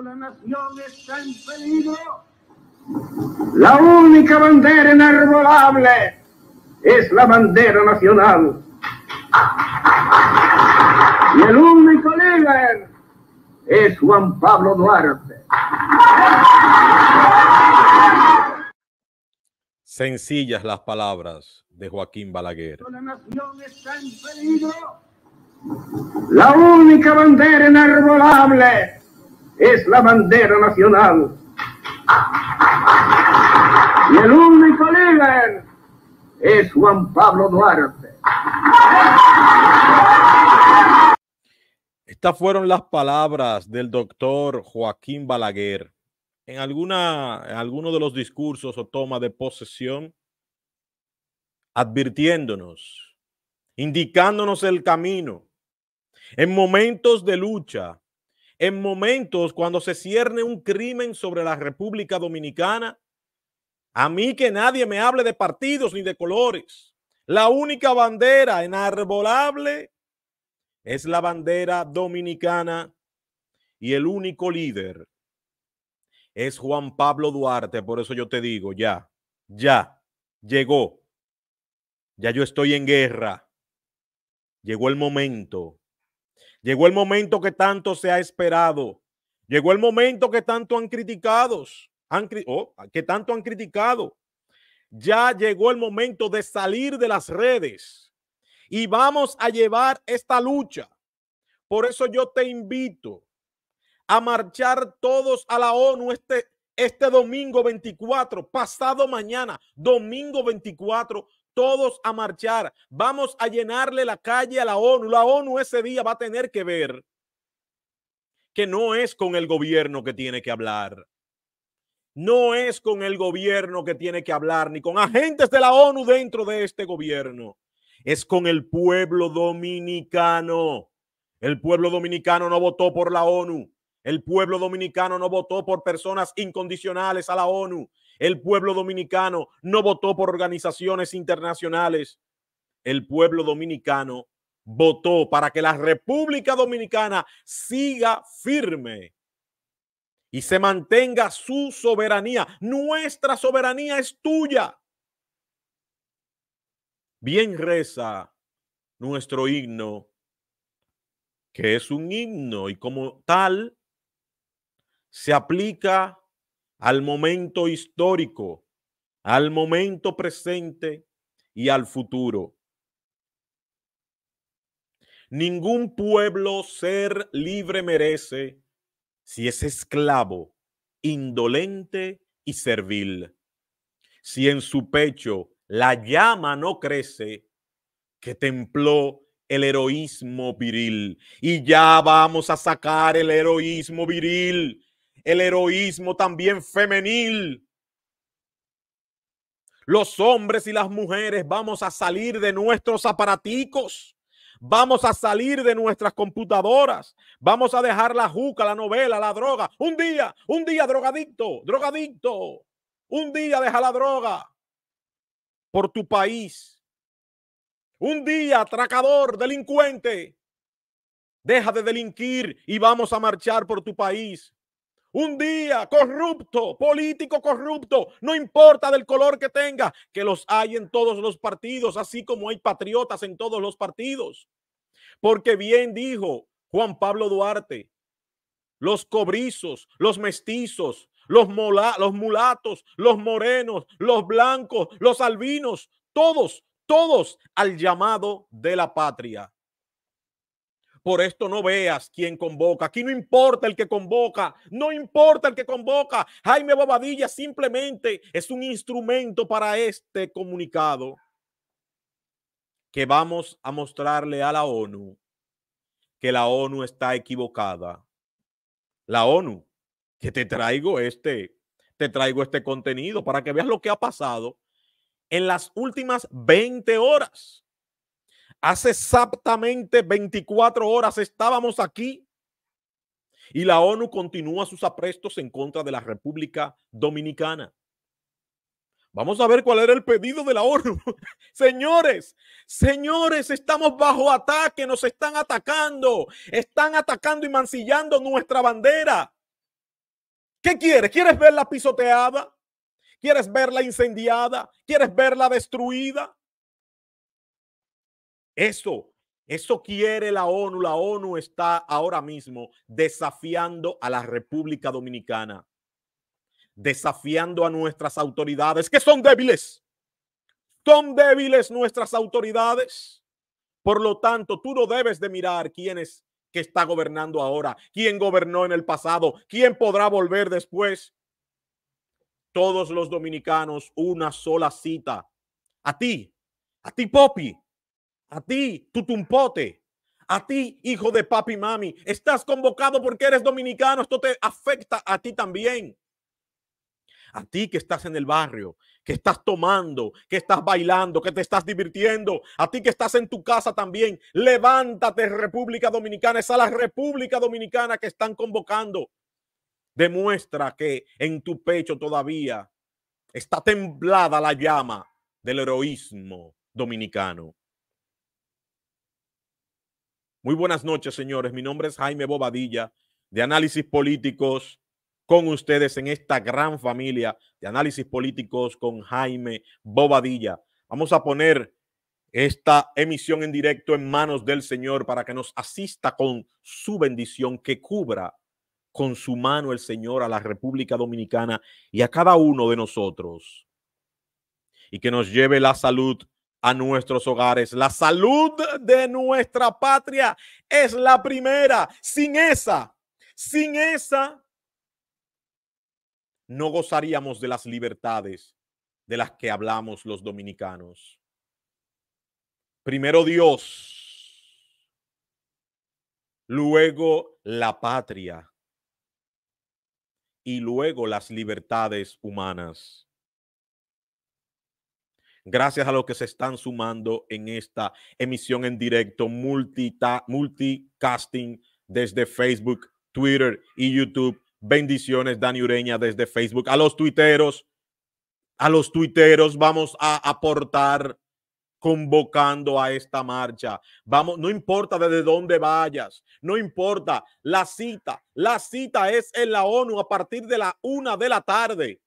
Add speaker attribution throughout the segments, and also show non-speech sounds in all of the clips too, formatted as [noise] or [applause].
Speaker 1: la nación está en peligro. La única bandera enarbolable es la bandera nacional. Y el único líder es Juan Pablo Duarte.
Speaker 2: Sencillas las palabras de Joaquín Balaguer. La nación
Speaker 1: está en peligro. La única bandera inarbolable es la bandera nacional. Y el único líder es Juan Pablo Duarte.
Speaker 3: Estas
Speaker 2: fueron las palabras del doctor Joaquín Balaguer en, alguna, alguno de los discursos o toma de posesión, advirtiéndonos, indicándonos el camino. En momentos de lucha, en momentos cuando se cierne un crimen sobre la República Dominicana. A mí que nadie me hable de partidos ni de colores. La única bandera enarbolable es la bandera dominicana y el único líder es Juan Pablo Duarte. Por eso yo te digo, ya, ya, llegó. Ya yo estoy en guerra. Llegó el momento Llegó el momento que tanto se ha esperado. Llegó el momento que tanto han criticado, han, oh, tanto han criticado. Ya llegó el momento de salir de las redes y vamos a llevar esta lucha. Por eso yo te invito a marchar todos a la ONU este, este domingo 24, pasado mañana, domingo 24, todos a marchar, vamos a llenarle la calle a la ONU. La ONU ese día va a tener que ver que no es con el gobierno que tiene que hablar. No es con el gobierno que tiene que hablar, ni con agentes de la ONU dentro de este gobierno. Es con el pueblo dominicano. El pueblo dominicano no votó por la ONU. El pueblo dominicano no votó por personas incondicionales a la ONU. El pueblo dominicano no votó por organizaciones internacionales. El pueblo dominicano votó para que la República Dominicana siga firme y se mantenga su soberanía. Nuestra soberanía es tuya. Bien reza nuestro himno, que es un himno y como tal se aplica al momento histórico, al momento presente y al futuro. Ningún pueblo ser libre merece si es esclavo, indolente y servil. Si en su pecho la llama no crece, que templó el heroísmo viril. Y ya vamos a sacar el heroísmo viril el heroísmo también femenil. Los hombres y las mujeres vamos a salir de nuestros aparaticos. Vamos a salir de nuestras computadoras. Vamos a dejar la juca, la novela, la droga. Un día, un día drogadicto, drogadicto. Un día deja la droga por tu país. Un día atracador, delincuente. Deja de delinquir y vamos a marchar por tu país un día corrupto, político corrupto, no importa del color que tenga, que los hay en todos los partidos, así como hay patriotas en todos los partidos. Porque bien dijo Juan Pablo Duarte, los cobrizos, los mestizos, los, los mulatos, los morenos, los blancos, los albinos, todos, todos al llamado de la patria. Por esto no veas quién convoca. Aquí no importa el que convoca, no importa el que convoca. Jaime Bobadilla simplemente es un instrumento para este comunicado que vamos a mostrarle a la ONU que la ONU está equivocada. La ONU, que te traigo este, te traigo este contenido para que veas lo que ha pasado en las últimas 20 horas. Hace exactamente 24 horas estábamos aquí y la ONU continúa sus aprestos en contra de la República Dominicana. Vamos a ver cuál era el pedido de la ONU. [laughs] señores, señores, estamos bajo ataque, nos están atacando, están atacando y mancillando nuestra bandera. ¿Qué quieres? ¿Quieres verla pisoteada? ¿Quieres verla incendiada? ¿Quieres verla destruida? Eso eso quiere la ONU. La ONU está ahora mismo desafiando a la República Dominicana, desafiando a nuestras autoridades, que son débiles. Son débiles nuestras autoridades. Por lo tanto, tú no debes de mirar quién es que está gobernando ahora, quién gobernó en el pasado, quién podrá volver después. Todos los dominicanos, una sola cita. A ti, a ti, Poppy, a ti, tutumpote. A ti, hijo de papi y mami. Estás convocado porque eres dominicano. Esto te afecta a ti también. A ti que estás en el barrio, que estás tomando, que estás bailando, que te estás divirtiendo, a ti que estás en tu casa también, levántate República Dominicana, es a la República Dominicana que están convocando. Demuestra que en tu pecho todavía está temblada la llama del heroísmo dominicano. Muy buenas noches, señores. Mi nombre es Jaime Bobadilla, de Análisis Políticos, con ustedes en esta gran familia de Análisis Políticos con Jaime Bobadilla. Vamos a poner esta emisión en directo en manos del Señor para que nos asista con su bendición, que cubra con su mano el Señor a la República Dominicana y a cada uno de nosotros, y que nos lleve la salud a nuestros hogares. La salud de nuestra patria es la primera. Sin esa, sin esa, no gozaríamos de las libertades de las que hablamos los dominicanos. Primero Dios, luego la patria y luego las libertades humanas gracias a los que se están sumando en esta emisión en directo, multicasting desde Facebook, Twitter y YouTube. Bendiciones, Dani Ureña, desde Facebook. A los tuiteros, a los tuiteros vamos a aportar convocando a esta marcha. Vamos, no importa desde dónde vayas, no importa la cita. La cita es en la ONU a partir de la una de la tarde.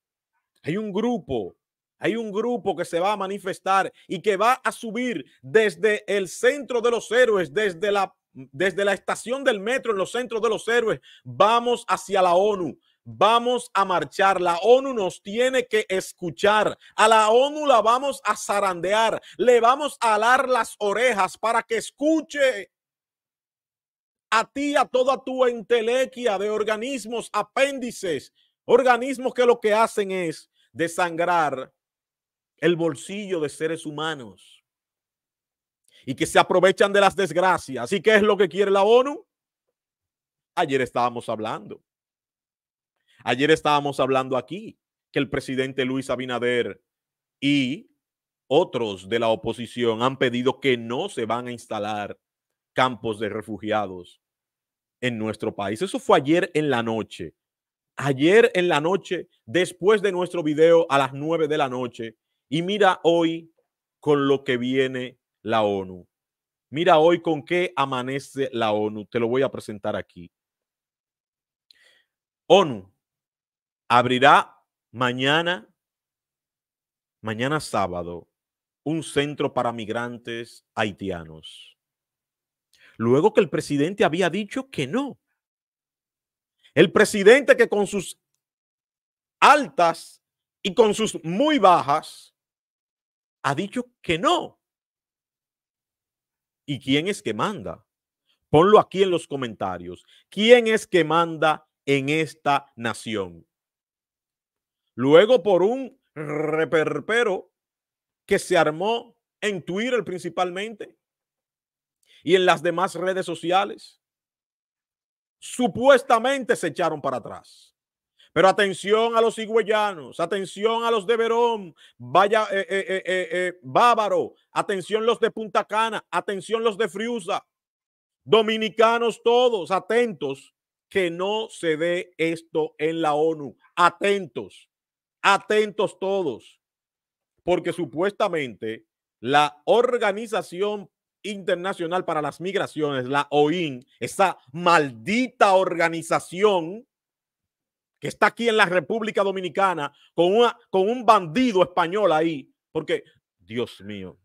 Speaker 2: Hay un grupo hay un grupo que se va a manifestar y que va a subir desde el centro de los héroes, desde la, desde la estación del metro en los centros de los héroes. Vamos hacia la ONU. Vamos a marchar. La ONU nos tiene que escuchar. A la ONU la vamos a zarandear. Le vamos a alar las orejas para que escuche a ti, a toda tu entelequia de organismos, apéndices, organismos que lo que hacen es desangrar el bolsillo de seres humanos y que se aprovechan de las desgracias. ¿Y qué es lo que quiere la ONU? Ayer estábamos hablando. Ayer estábamos hablando aquí que el presidente Luis Abinader y otros de la oposición han pedido que no se van a instalar campos de refugiados en nuestro país. Eso fue ayer en la noche. Ayer en la noche, después de nuestro video a las nueve de la noche, y mira hoy con lo que viene la ONU. Mira hoy con qué amanece la ONU. Te lo voy a presentar aquí. ONU abrirá mañana, mañana sábado, un centro para migrantes haitianos. Luego que el presidente había dicho que no. El presidente que con sus altas y con sus muy bajas ha dicho que no. ¿Y quién es que manda? Ponlo aquí en los comentarios. ¿Quién es que manda en esta nación? Luego por un reperpero que se armó en Twitter principalmente y en las demás redes sociales, supuestamente se echaron para atrás. Pero atención a los higüeyanos, atención a los de Verón, vaya, eh, eh, eh, Bávaro, atención los de Punta Cana, atención los de Friusa, dominicanos todos, atentos, que no se dé esto en la ONU, atentos, atentos todos, porque supuestamente la Organización Internacional para las Migraciones, la OIN, esa maldita organización, que está aquí en la República Dominicana con, con un bandido español ahí, porque, Dios mío,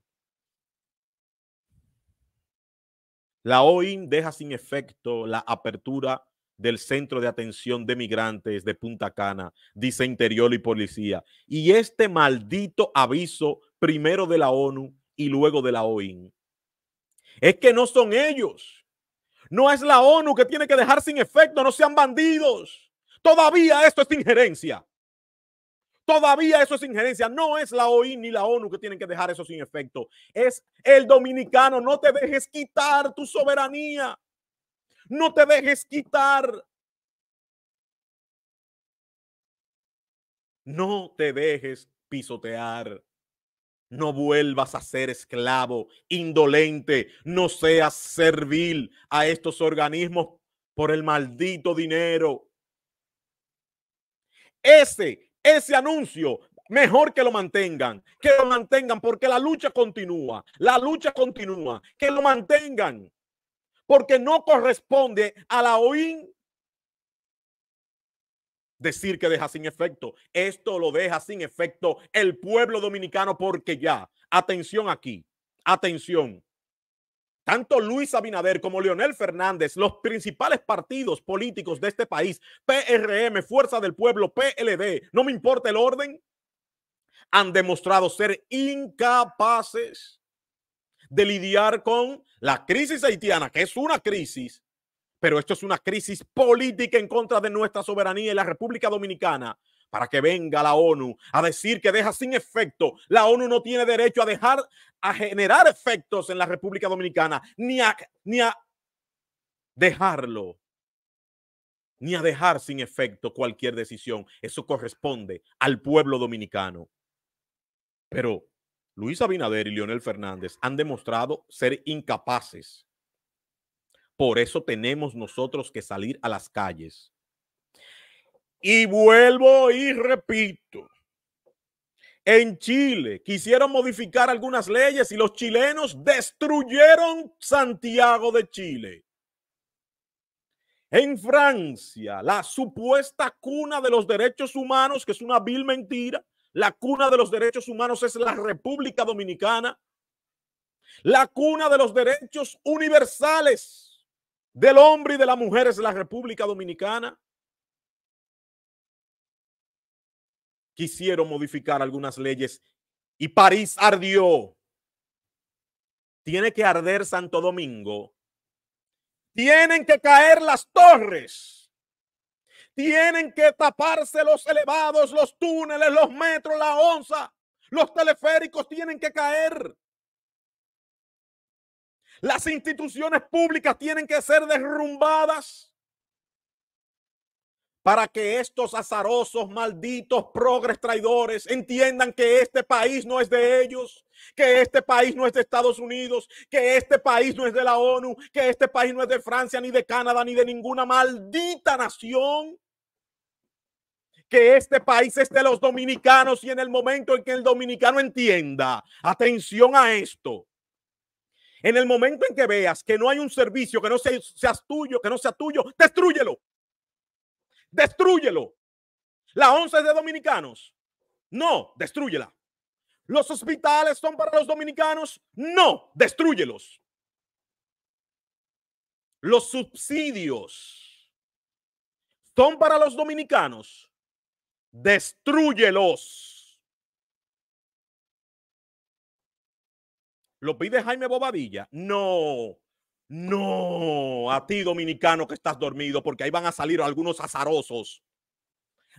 Speaker 2: la OIM deja sin efecto la apertura del Centro de Atención de Migrantes de Punta Cana, dice Interior y Policía. Y este maldito aviso, primero de la ONU y luego de la OIM, es que no son ellos. No es la ONU que tiene que dejar sin efecto, no sean bandidos. Todavía esto es injerencia. Todavía eso es injerencia. No es la OI ni la ONU que tienen que dejar eso sin efecto. Es el dominicano. No te dejes quitar tu soberanía. No te dejes quitar. No te dejes pisotear. No vuelvas a ser esclavo, indolente, no seas servil a estos organismos por el maldito dinero. Ese, ese anuncio mejor que lo mantengan, que lo mantengan porque la lucha continúa, la lucha continúa, que lo mantengan porque no corresponde a la OIN decir que deja sin efecto. Esto lo deja sin efecto el pueblo dominicano porque ya, atención aquí, atención, tanto Luis Abinader como Leonel Fernández, los principales partidos políticos de este país, PRM, Fuerza del Pueblo, PLD, no me importa el orden, han demostrado ser incapaces de lidiar con la crisis haitiana, que es una crisis, pero esto es una crisis política en contra de nuestra soberanía y la República Dominicana, para que venga la ONU a decir que deja sin efecto. La ONU no tiene derecho a dejar, a generar efectos en la República Dominicana, ni a, ni a dejarlo, ni a dejar sin efecto cualquier decisión. Eso corresponde al pueblo dominicano. Pero Luis Abinader y Leonel Fernández han demostrado ser incapaces. Por eso tenemos nosotros que salir a las calles y vuelvo y repito, en Chile quisieron modificar algunas leyes y los chilenos destruyeron Santiago de Chile. En Francia, la supuesta cuna de los derechos humanos, que es una vil mentira, la cuna de los derechos humanos es la República Dominicana. La cuna de los derechos universales del hombre y de la mujer es la República Dominicana. quisieron modificar algunas leyes y París ardió. Tiene que arder Santo Domingo. Tienen que caer las torres. Tienen que taparse los elevados, los túneles, los metros, la onza. Los teleféricos tienen que caer. Las instituciones públicas tienen que ser derrumbadas para que estos azarosos, malditos, progres, traidores entiendan que este país no es de ellos, que este país no es de Estados Unidos, que este país no es de la ONU, que este país no es de Francia, ni de Canadá, ni de ninguna maldita nación, que este país es de los dominicanos y en el momento en que el dominicano entienda, atención a esto. En el momento en que veas que no hay un servicio que no sea, seas tuyo, que no sea tuyo, destruyelo destrúyelo. La onza de dominicanos. No, destrúyela. Los hospitales son para los dominicanos. No, destrúyelos. Los subsidios son para los dominicanos. Destrúyelos. ¿Lo pide Jaime Bobadilla? No. No, a ti dominicano que estás dormido, porque ahí van a salir algunos azarosos,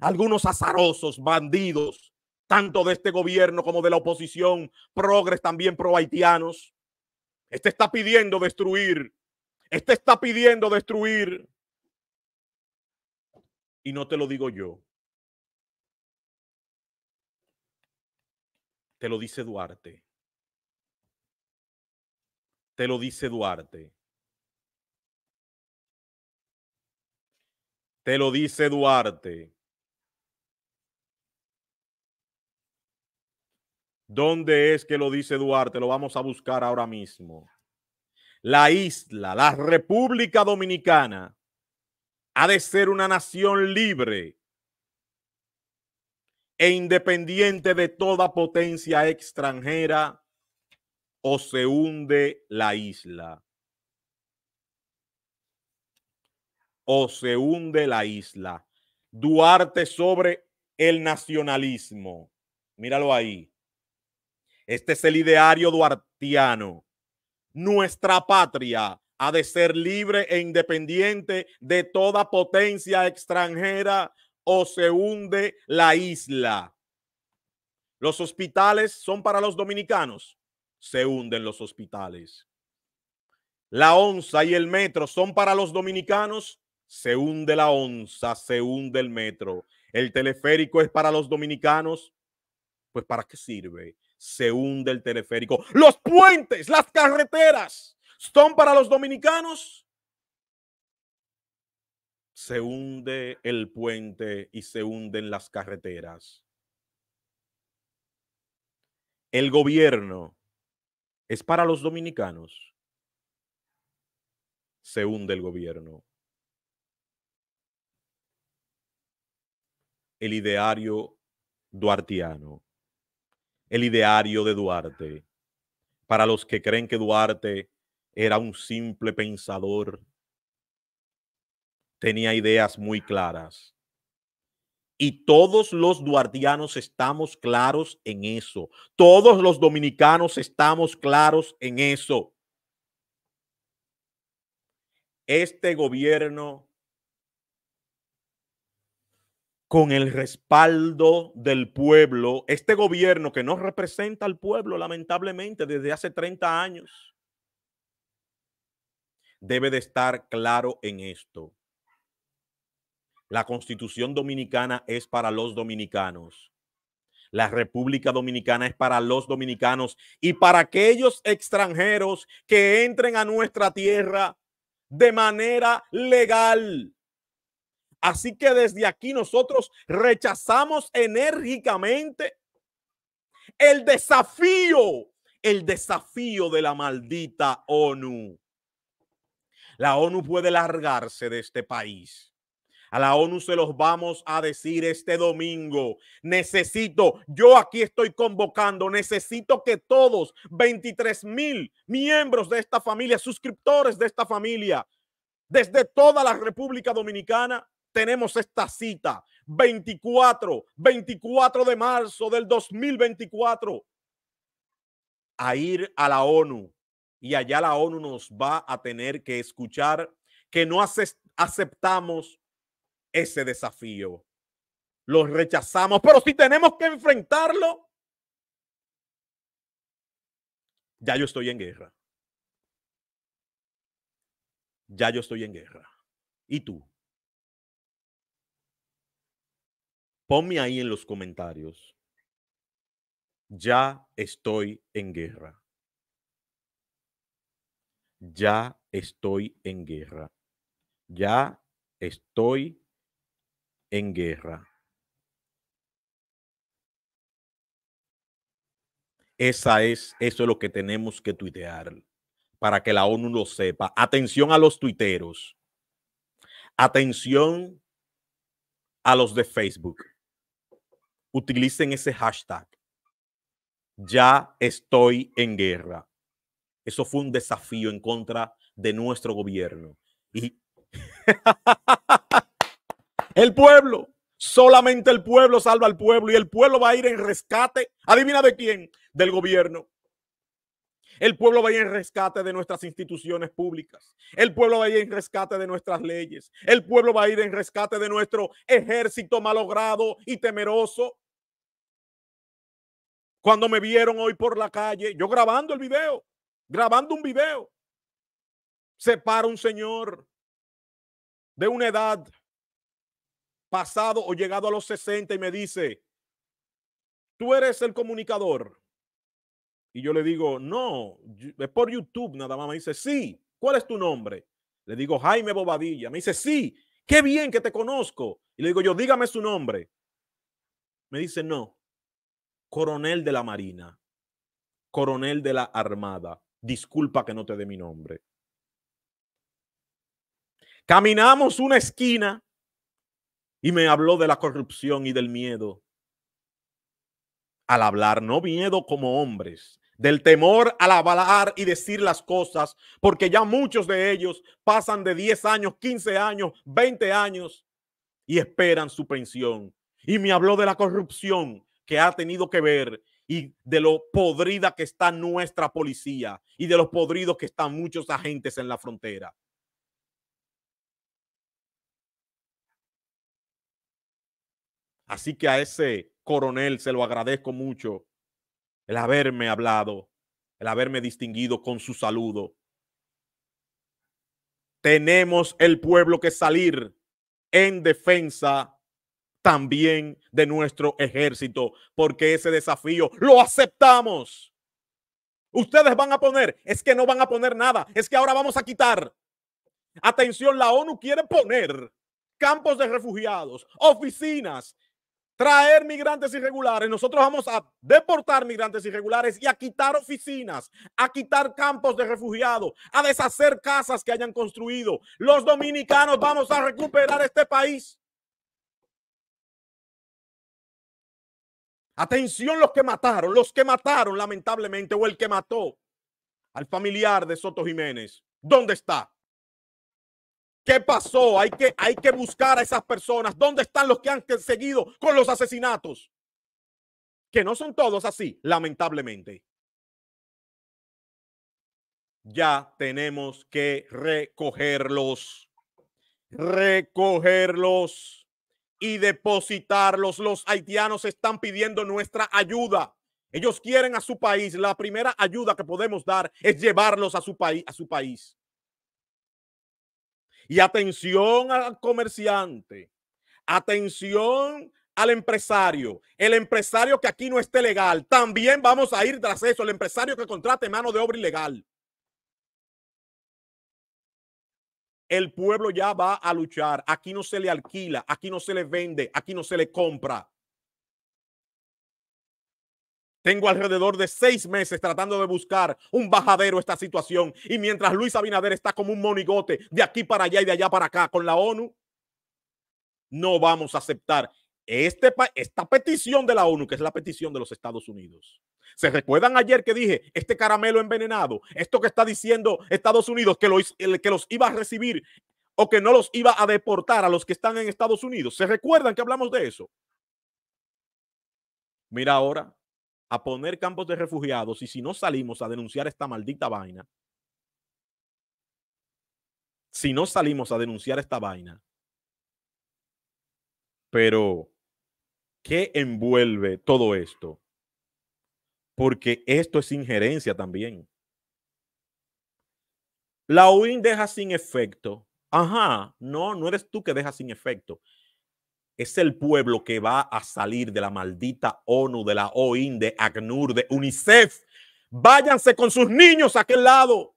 Speaker 2: algunos azarosos, bandidos, tanto de este gobierno como de la oposición, progres también pro haitianos. Este está pidiendo destruir, este está pidiendo destruir. Y no te lo digo yo. Te lo dice Duarte. Te lo dice Duarte. Te lo dice Duarte. ¿Dónde es que lo dice Duarte? Lo vamos a buscar ahora mismo. La isla, la República Dominicana, ha de ser una nación libre e independiente de toda potencia extranjera o se hunde la isla. o se hunde la isla. Duarte sobre el nacionalismo. Míralo ahí. Este es el ideario duartiano. Nuestra patria ha de ser libre e independiente de toda potencia extranjera o se hunde la isla. Los hospitales son para los dominicanos. Se hunden los hospitales. La onza y el metro son para los dominicanos se hunde la onza, se hunde el metro. El teleférico es para los dominicanos. Pues ¿para qué sirve? Se hunde el teleférico. Los puentes, las carreteras, son para los dominicanos. Se hunde el puente y se hunden las carreteras. El gobierno es para los dominicanos. Se hunde el gobierno. el ideario duartiano, el ideario de Duarte, para los que creen que Duarte era un simple pensador, tenía ideas muy claras. Y todos los duartianos estamos claros en eso. Todos los dominicanos estamos claros en eso. Este gobierno con el respaldo del pueblo, este gobierno que no representa al pueblo lamentablemente desde hace 30 años, debe de estar claro en esto. La constitución dominicana es para los dominicanos. La República Dominicana es para los dominicanos y para aquellos extranjeros que entren a nuestra tierra de manera legal Así que desde aquí nosotros rechazamos enérgicamente el desafío, el desafío de la maldita ONU. La ONU puede largarse de este país. A la ONU se los vamos a decir este domingo. Necesito, yo aquí estoy convocando, necesito que todos, 23 mil miembros de esta familia, suscriptores de esta familia, desde toda la República Dominicana, tenemos esta cita 24, 24 de marzo del 2024 a ir a la ONU y allá la ONU nos va a tener que escuchar que no aceptamos ese desafío. Los rechazamos, pero si tenemos que
Speaker 1: enfrentarlo,
Speaker 2: ya yo estoy en guerra. Ya yo estoy en guerra. ¿Y tú? ponme ahí en los comentarios. Ya estoy en guerra. Ya estoy en guerra. Ya estoy en guerra. Esa es, eso es lo que tenemos que tuitear para que la ONU lo sepa. Atención a los tuiteros. Atención a los de Facebook utilicen ese hashtag. Ya estoy en guerra. Eso fue un desafío en contra de nuestro gobierno. Y [laughs] el pueblo, solamente el pueblo salva al pueblo y el pueblo va a ir en rescate. Adivina de quién? Del gobierno. El pueblo va a ir en rescate de nuestras instituciones públicas. El pueblo va a ir en rescate de nuestras leyes. El pueblo va a ir en rescate de nuestro ejército malogrado y temeroso. Cuando me vieron hoy por la calle, yo grabando el video, grabando un video, se para un señor de una edad pasado o llegado a los 60 y me dice, tú eres el comunicador. Y yo le digo, no, es por YouTube nada más. Me dice, sí, ¿cuál es tu nombre? Le digo, Jaime Bobadilla. Me dice, sí, qué bien que te conozco. Y le digo yo, dígame su nombre. Me dice, no, coronel de la Marina, coronel de la Armada, disculpa que no te dé mi nombre. Caminamos una esquina y me habló de la corrupción y del miedo. Al hablar, no miedo como hombres, del temor al hablar y decir las cosas, porque ya muchos de ellos pasan de 10 años, 15 años, 20 años y esperan su pensión. Y me habló de la corrupción que ha tenido que ver y de lo podrida que está nuestra policía y de los podridos que están muchos agentes en la frontera. Así que a ese coronel se lo agradezco mucho el haberme hablado, el haberme distinguido con su saludo. Tenemos el pueblo que salir en defensa también de nuestro ejército, porque ese desafío lo aceptamos. Ustedes van a poner, es que no van a poner nada, es que ahora vamos a quitar. Atención, la ONU quiere poner campos de refugiados, oficinas, traer migrantes irregulares. Nosotros vamos a deportar migrantes irregulares y a quitar oficinas, a quitar campos de refugiados, a deshacer casas que hayan construido. Los dominicanos vamos a recuperar este país. Atención los que mataron, los que mataron lamentablemente o el que mató al familiar de Soto Jiménez. ¿Dónde está? ¿Qué pasó? Hay que, hay que buscar a esas personas. ¿Dónde están los que han seguido con los asesinatos? Que no son todos así, lamentablemente. Ya tenemos que recogerlos. Recogerlos y depositarlos. Los haitianos están pidiendo nuestra ayuda. Ellos quieren a su país. La primera ayuda que podemos dar es llevarlos a su país, a su país. Y atención al comerciante. Atención al empresario, el empresario que aquí no esté legal, también vamos a ir tras eso, el empresario que contrate mano de obra ilegal. El pueblo ya va a luchar. Aquí no se le alquila, aquí no se le vende, aquí no se le compra. Tengo alrededor de seis meses tratando de buscar un bajadero a esta situación. Y mientras Luis Abinader está como un monigote de aquí para allá y de allá para acá con la ONU, no vamos a aceptar este esta petición de la ONU, que es la petición de los Estados Unidos. ¿Se recuerdan ayer que dije este caramelo envenenado? Esto que está diciendo Estados Unidos que los, que los iba a recibir o que no los iba a deportar a los que están en Estados Unidos. ¿Se recuerdan que hablamos de eso? Mira ahora, a poner campos de refugiados y si no salimos a denunciar esta maldita vaina, si no salimos a denunciar esta vaina, pero ¿qué envuelve todo esto? porque esto es injerencia también. La OIN deja sin efecto. Ajá, no, no eres tú que dejas sin efecto. Es el pueblo que va a salir de la maldita ONU, de la OIN, de ACNUR, de UNICEF. Váyanse con sus niños a aquel lado.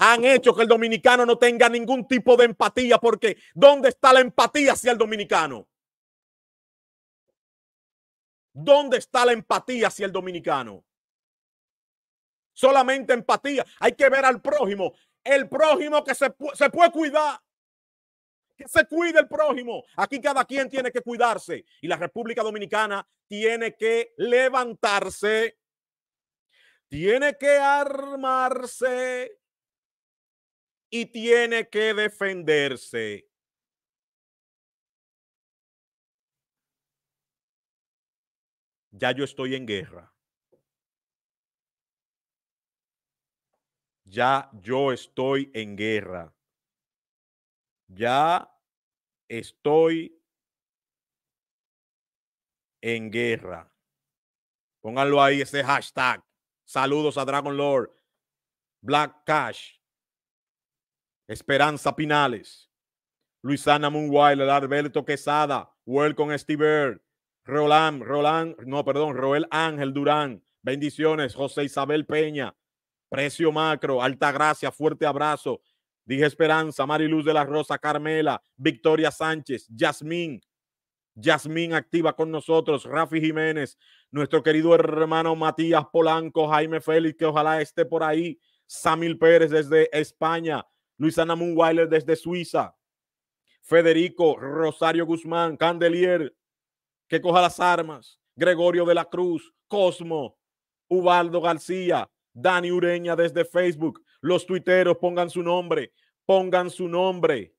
Speaker 2: Han hecho que el dominicano no tenga ningún tipo de empatía porque ¿dónde está la empatía hacia el dominicano? ¿Dónde está la empatía hacia el dominicano? Solamente empatía. Hay que ver al prójimo. El prójimo que se, puede cuidar. Que se cuide el prójimo. Aquí cada quien tiene que cuidarse. Y la República Dominicana tiene que levantarse. Tiene que armarse. Y tiene que defenderse. ya yo estoy en guerra. Ya yo estoy en guerra. Ya estoy en guerra. Pónganlo ahí, ese hashtag. Saludos a Dragon Lord, Black Cash, Esperanza Pinales, Luisana Moonwild, Alberto Quesada, Welcome Steve Bird, Roland, Roland, no, perdón, Roel Ángel Durán, bendiciones, José Isabel Peña, Precio Macro, Alta Gracia, fuerte abrazo, Dije Esperanza, Mariluz de la Rosa, Carmela, Victoria Sánchez, Yasmín, Yasmín activa con nosotros, Rafi Jiménez, nuestro querido hermano Matías Polanco, Jaime Félix, que ojalá esté por ahí, Samil Pérez desde España, Luisana Munweiler desde Suiza, Federico Rosario Guzmán, Candelier, que coja las armas, Gregorio de la Cruz, Cosmo, Ubaldo García, Dani Ureña desde Facebook. Los tuiteros pongan su nombre, pongan su nombre.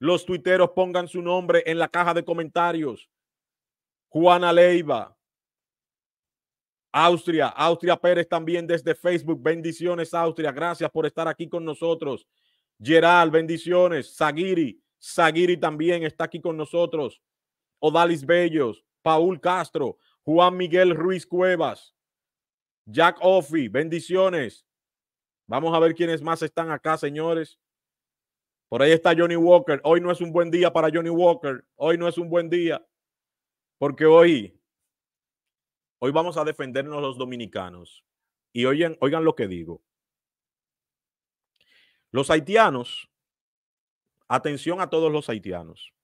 Speaker 2: Los tuiteros pongan su nombre en la caja de comentarios. Juana Leiva. Austria, Austria Pérez también desde Facebook. Bendiciones, Austria. Gracias por estar aquí con nosotros. Geral, bendiciones. Sagiri, Sagiri también está aquí con nosotros. Odalis Bellos, Paul Castro, Juan Miguel Ruiz Cuevas, Jack Offi, bendiciones. Vamos a ver quiénes más están acá, señores. Por ahí está Johnny Walker. Hoy no es un buen día para Johnny Walker. Hoy no es un buen día. Porque hoy, hoy vamos a defendernos los dominicanos. Y oigan, oigan lo que digo. Los haitianos, atención a todos los haitianos.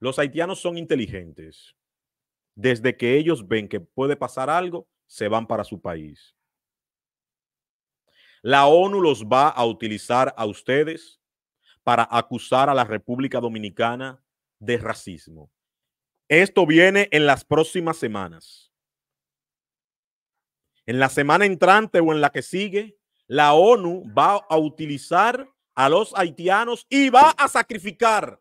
Speaker 2: Los haitianos son inteligentes. Desde que ellos ven que puede pasar algo, se van para su país. La ONU los va a utilizar a ustedes para acusar a la República Dominicana de racismo. Esto viene en las próximas semanas. En la semana entrante o en la que sigue, la ONU va a utilizar a los haitianos y va a sacrificar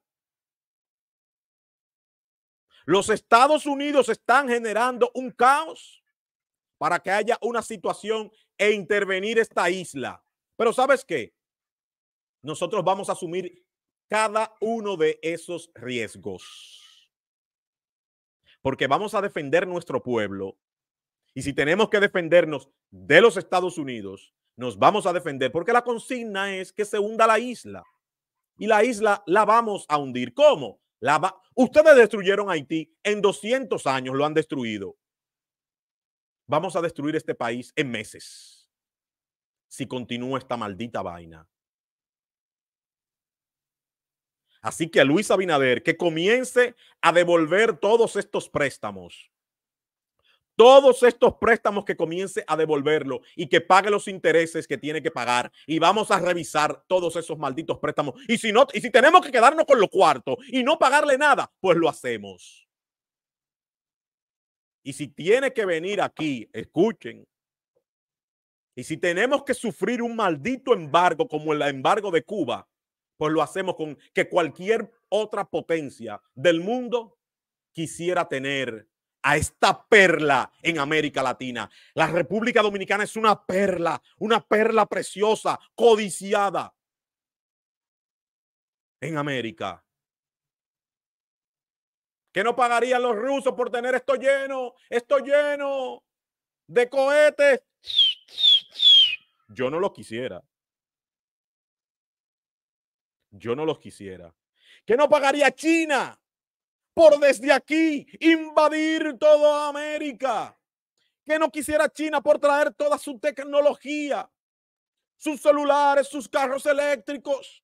Speaker 2: los Estados Unidos están generando un caos para que haya una situación e intervenir esta isla. Pero ¿sabes qué? Nosotros vamos a asumir cada uno de esos riesgos. Porque vamos a defender nuestro pueblo. Y si tenemos que defendernos de los Estados Unidos, nos vamos a defender. Porque la consigna es que se hunda la isla. Y la isla la vamos a hundir. ¿Cómo? Ustedes destruyeron Haití en 200 años, lo han destruido. Vamos a destruir este país en meses si continúa esta maldita vaina. Así que a Luis Abinader que comience a devolver todos estos préstamos todos estos préstamos que comience a devolverlo y que pague los intereses que tiene que pagar y vamos a revisar todos esos malditos préstamos. Y si no y si tenemos que quedarnos con los cuartos y no pagarle nada, pues lo hacemos. Y si tiene que venir aquí, escuchen. Y si tenemos que sufrir un maldito embargo como el embargo de Cuba, pues lo hacemos con que cualquier otra potencia del mundo quisiera tener a esta perla en América Latina. La República Dominicana es una perla, una perla preciosa, codiciada en América. ¿Qué no pagarían los rusos por tener esto lleno? Esto lleno de cohetes. Yo no lo quisiera. Yo no los quisiera. ¿Qué no pagaría China por desde aquí invadir toda América. Que no quisiera China por traer toda su tecnología, sus celulares, sus carros eléctricos,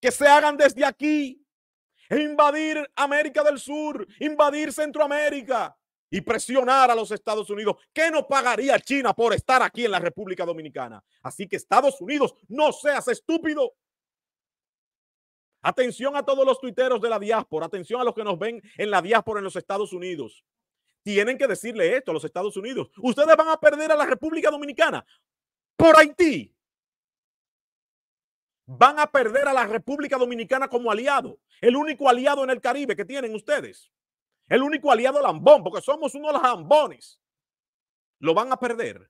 Speaker 2: que se hagan desde aquí e invadir América del Sur, invadir Centroamérica y presionar a los Estados Unidos. ¿Qué no pagaría China por estar aquí en la República Dominicana? Así que Estados Unidos, no seas estúpido. Atención a todos los tuiteros de la diáspora, atención a los que nos ven en la diáspora en los Estados Unidos. Tienen que decirle esto a los Estados Unidos. Ustedes van a perder a la República Dominicana por Haití. Van a perder a la República Dominicana como aliado, el único aliado en el Caribe que tienen ustedes. El único aliado lambón, porque somos uno de los lambones. Lo van a perder.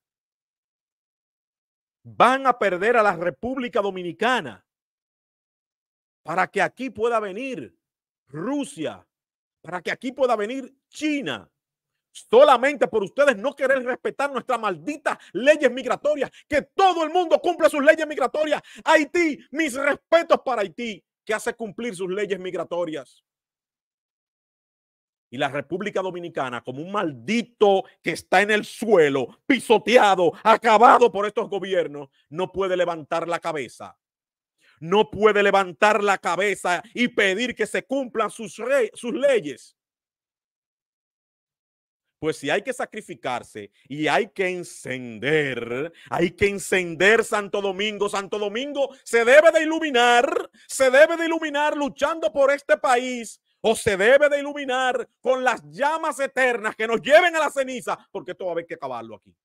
Speaker 2: Van a perder a la República Dominicana para que aquí pueda venir Rusia, para que aquí pueda venir China. Solamente por ustedes no querer respetar nuestras malditas leyes migratorias, que todo el mundo cumple sus leyes migratorias. Haití, mis respetos para Haití, que hace cumplir sus leyes migratorias. Y la República Dominicana, como un maldito que está en el suelo, pisoteado, acabado por estos gobiernos, no puede levantar la cabeza no puede levantar la cabeza y pedir que se cumplan sus, leyes. Pues si hay que sacrificarse y hay que encender, hay que encender Santo Domingo. Santo Domingo se debe de iluminar, se debe de iluminar luchando por este país o se debe de iluminar con las llamas eternas que nos lleven a la ceniza, porque esto va a haber que acabarlo aquí.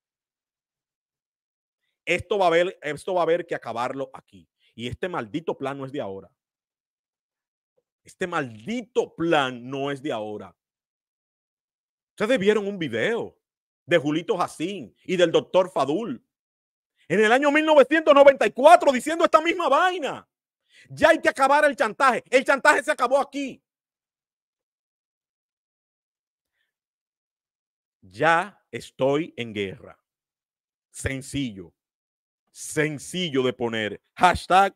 Speaker 2: Esto va a esto va a haber que acabarlo aquí. Y este maldito plan no es de ahora. Este maldito plan no es de ahora. Ustedes vieron un video de Julito Jacín y del doctor Fadul en el año 1994 diciendo esta misma vaina. Ya hay que acabar el chantaje. El chantaje se acabó aquí. Ya estoy en guerra. Sencillo sencillo de poner. Hashtag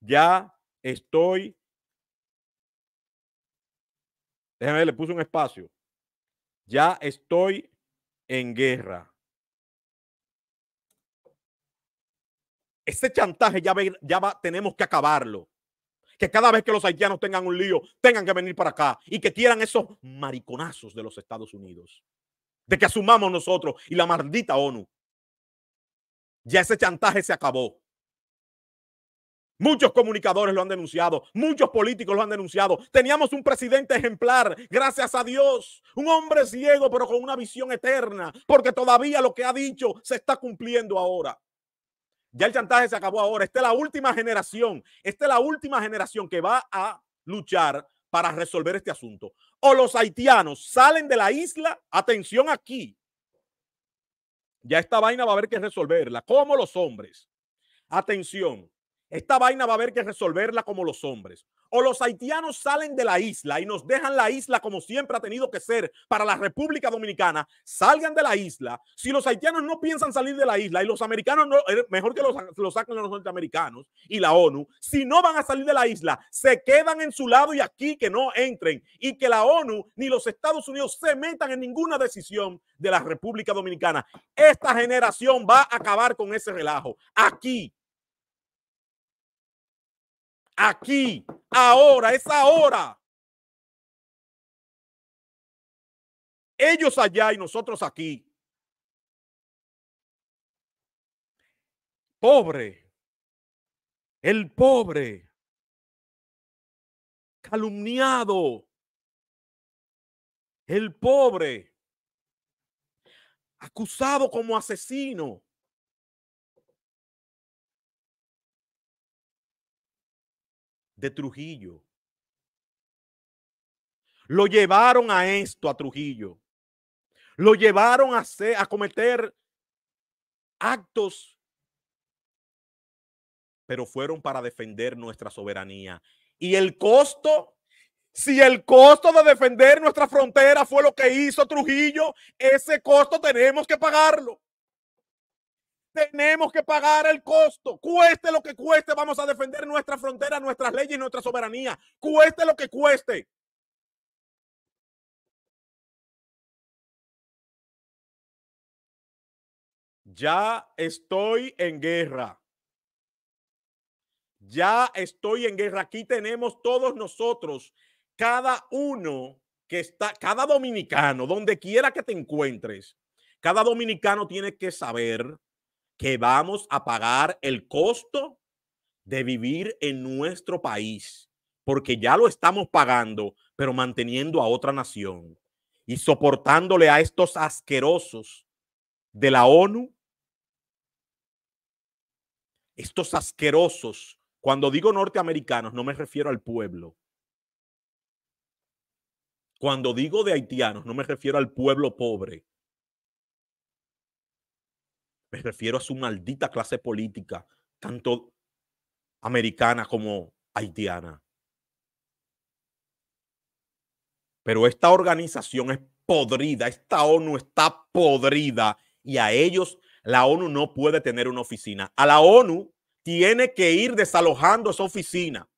Speaker 2: ya estoy. Déjame ver, le puse un espacio. Ya estoy en guerra. Ese chantaje ya, ya tenemos que acabarlo. Que cada vez que los haitianos tengan un lío, tengan que venir para acá y que quieran esos mariconazos de los Estados Unidos. De que asumamos nosotros y la maldita ONU. Ya ese chantaje se acabó. Muchos comunicadores lo han denunciado, muchos políticos lo han denunciado. Teníamos un presidente ejemplar, gracias a Dios, un hombre ciego pero con una visión eterna, porque todavía lo que ha dicho se está cumpliendo ahora. Ya el chantaje se acabó ahora. Esta es la última generación, esta es la última generación que va a luchar para resolver este asunto. O los haitianos salen de la isla, atención aquí, ya esta vaina va a haber que resolverla, como los hombres. Atención, esta vaina va a haber que resolverla como los hombres. O los haitianos salen de la isla y nos dejan la isla como siempre ha tenido que ser para la República Dominicana. Salgan de la isla. Si los haitianos no piensan salir de la isla y los americanos, no, eh, mejor que los, los saquen los norteamericanos y la ONU, si no van a salir de la isla, se quedan en su lado y aquí que no entren y que la ONU ni los Estados Unidos se metan en ninguna decisión de la República Dominicana. Esta generación va a acabar con ese relajo. Aquí aquí, ahora, es ahora. Ellos allá y nosotros aquí. Pobre, el pobre, calumniado, el pobre, acusado como asesino. de Trujillo. Lo llevaron a esto, a Trujillo. Lo llevaron a, a cometer actos, pero fueron para defender nuestra soberanía. Y el costo, si el costo de defender nuestra frontera fue lo que hizo Trujillo, ese costo tenemos que pagarlo. Tenemos que pagar el costo. Cueste lo que cueste, vamos a defender nuestra
Speaker 1: frontera, nuestras leyes, nuestra soberanía. Cueste lo que cueste.
Speaker 2: Ya estoy en guerra. Ya estoy en guerra. Aquí tenemos todos nosotros, cada uno que está, cada dominicano, donde quiera que te encuentres, cada dominicano tiene que saber que vamos a pagar el costo de vivir en nuestro país, porque ya lo estamos pagando, pero manteniendo a otra nación y soportándole a estos asquerosos de la ONU, estos asquerosos, cuando digo norteamericanos, no me refiero al pueblo. Cuando digo de haitianos, no me refiero al pueblo pobre. Me refiero a su maldita clase política, tanto americana como haitiana. Pero esta organización es podrida, esta ONU está podrida y a ellos la ONU no puede tener una oficina. A la ONU tiene que ir desalojando esa oficina.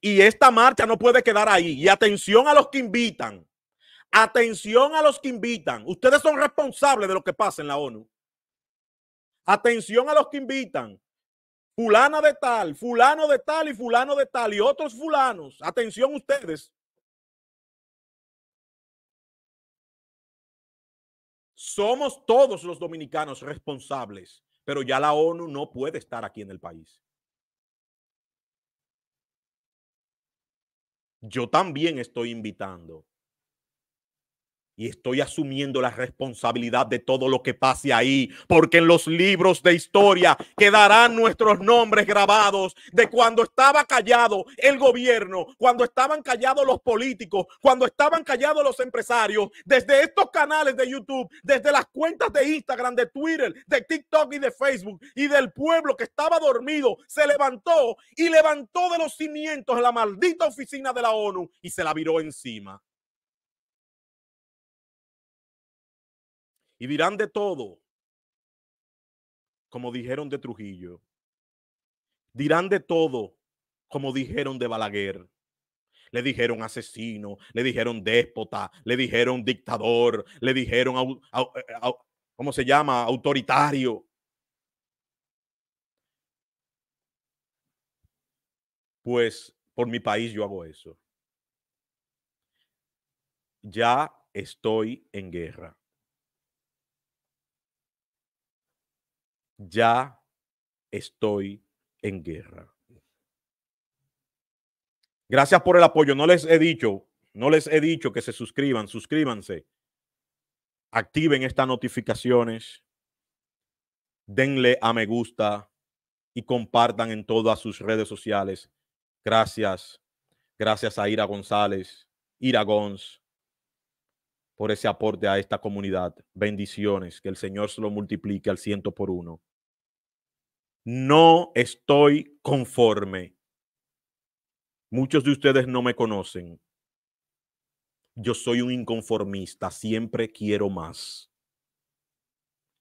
Speaker 2: Y esta marcha no puede quedar ahí. Y atención a los que invitan. Atención a los que invitan. Ustedes son responsables de lo que pasa en la ONU. Atención a los que invitan. Fulana de tal, fulano de tal y fulano de tal y otros fulanos. Atención ustedes. Somos todos los dominicanos responsables, pero ya la ONU no puede estar aquí en el país. Yo también estoy invitando y estoy asumiendo la responsabilidad de todo lo que pase ahí, porque en los libros de historia quedarán nuestros nombres grabados de cuando estaba callado el gobierno, cuando estaban callados los políticos, cuando estaban callados los empresarios, desde estos canales de YouTube, desde las cuentas de Instagram, de Twitter, de TikTok y de Facebook, y del pueblo que estaba dormido, se levantó y levantó de los cimientos la maldita oficina de la ONU y se la viró encima. y dirán de todo, como dijeron de Trujillo. Dirán de todo, como dijeron de Balaguer. Le dijeron asesino, le dijeron déspota, le dijeron dictador, le dijeron, eh, ¿cómo se llama? Autoritario. Pues por mi país yo hago eso. Ya estoy en guerra. ya estoy en guerra. Gracias por el apoyo. No les he dicho, no les he dicho que se suscriban, suscríbanse. Activen estas notificaciones. Denle a me gusta y compartan en todas sus redes sociales. Gracias. Gracias a Ira González, Ira Gons, por ese aporte a esta comunidad. Bendiciones. Que el Señor se lo multiplique al ciento por uno no estoy conforme. Muchos de ustedes no me conocen. Yo soy un inconformista, siempre quiero más.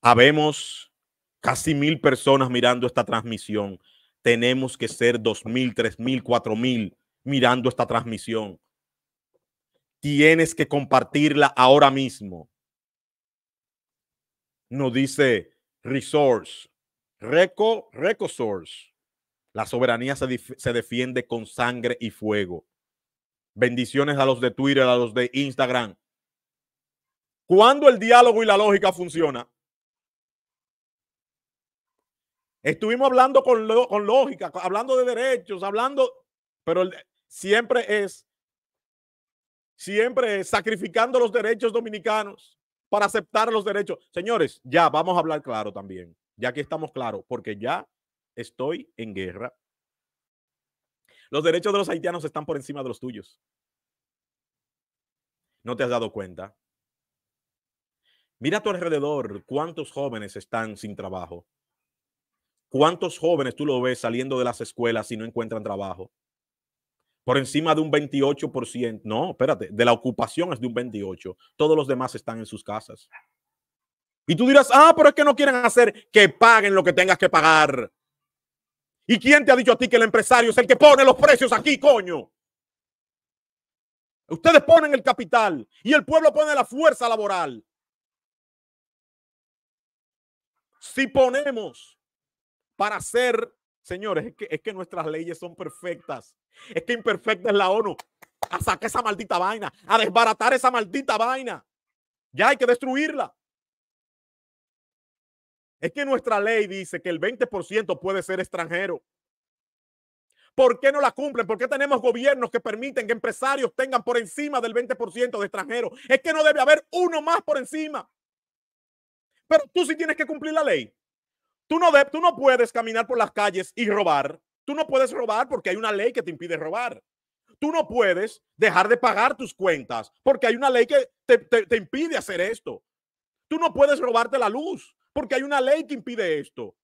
Speaker 2: Habemos casi mil personas mirando esta transmisión. Tenemos que ser dos mil, tres mil, cuatro mil mirando esta transmisión. Tienes que compartirla ahora mismo. Nos dice Resource. Reco, Recosource. La soberanía se, defiende con sangre y fuego. Bendiciones a los de Twitter, a los de Instagram. Cuando el diálogo y la lógica funciona. Estuvimos hablando con, lógica, hablando de derechos, hablando, pero siempre es, siempre es sacrificando los derechos dominicanos para aceptar los derechos. Señores, ya vamos a hablar claro también. Ya que estamos claros, porque ya estoy en guerra. Los derechos de los haitianos están por encima de los tuyos. ¿No te has dado cuenta? Mira a tu alrededor cuántos jóvenes están sin trabajo. ¿Cuántos jóvenes tú lo ves saliendo de las escuelas y no encuentran trabajo? Por encima de un 28%. No, espérate, de la ocupación es de un 28%. Todos los demás están en sus casas. Y tú dirás, ah, pero es que no quieren hacer que paguen lo que tengas que pagar. ¿Y quién te ha dicho a ti que el empresario es el que pone los precios aquí, coño? Ustedes ponen el capital y el pueblo pone la fuerza laboral. Si ponemos para hacer, señores, es que, nuestras leyes son perfectas. Es que imperfecta es la ONU. A sacar esa maldita vaina, a desbaratar esa maldita vaina. Ya hay que destruirla. Es que nuestra ley dice que el 20% puede ser extranjero. ¿Por qué no la cumplen? ¿Por qué tenemos gobiernos que permiten que empresarios tengan por encima del 20% de extranjeros? Es que no debe haber uno más por encima. Pero tú sí tienes que cumplir la ley. Tú no, tú no puedes caminar por las calles y robar. Tú no puedes robar porque hay una ley que te impide robar. Tú no puedes dejar de pagar tus cuentas porque hay una ley que te impide hacer esto. Tú no puedes robarte la luz porque hay una ley que impide esto.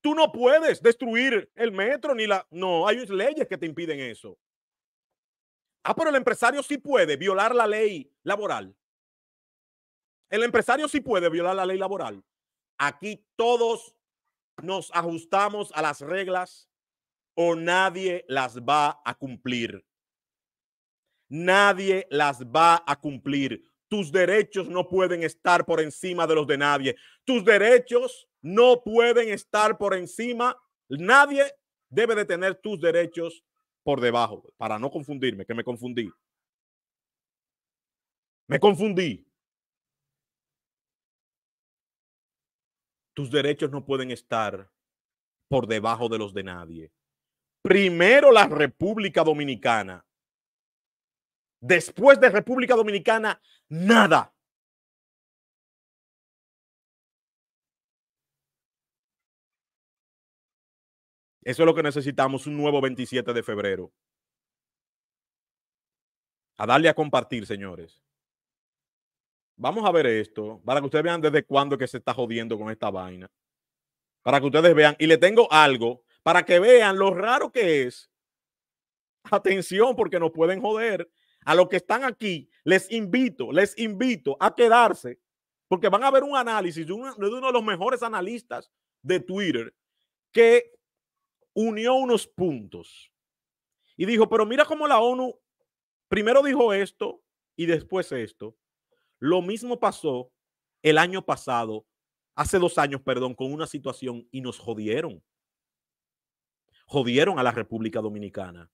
Speaker 2: Tú no puedes destruir el metro ni la... No, hay leyes que te impiden eso. Ah, pero el empresario sí puede violar la ley laboral. El empresario sí puede violar la ley laboral. Aquí todos nos ajustamos a las reglas o nadie las va a cumplir. Nadie las va a cumplir. Tus derechos no pueden estar por encima de los de nadie. Tus derechos no pueden estar por encima. Nadie debe de tener tus derechos por debajo, para no confundirme, que me confundí. Me
Speaker 4: confundí.
Speaker 2: Tus derechos no pueden estar por debajo de los de nadie. Primero la República Dominicana
Speaker 1: Después de República Dominicana, nada.
Speaker 2: Eso es lo que necesitamos, un nuevo 27 de febrero. A darle a compartir, señores. Vamos a ver esto, para que ustedes vean desde cuándo que se está jodiendo con esta vaina. Para que ustedes vean, y le tengo algo, para que vean lo raro que es. Atención, porque nos pueden joder a los que están aquí, les invito, les invito a quedarse, porque van a ver un análisis de uno, de los mejores analistas de Twitter que unió unos puntos y dijo, pero mira cómo la ONU primero dijo esto y después esto. Lo mismo pasó el año pasado, hace dos años, perdón, con una situación y nos jodieron. Jodieron a la República Dominicana.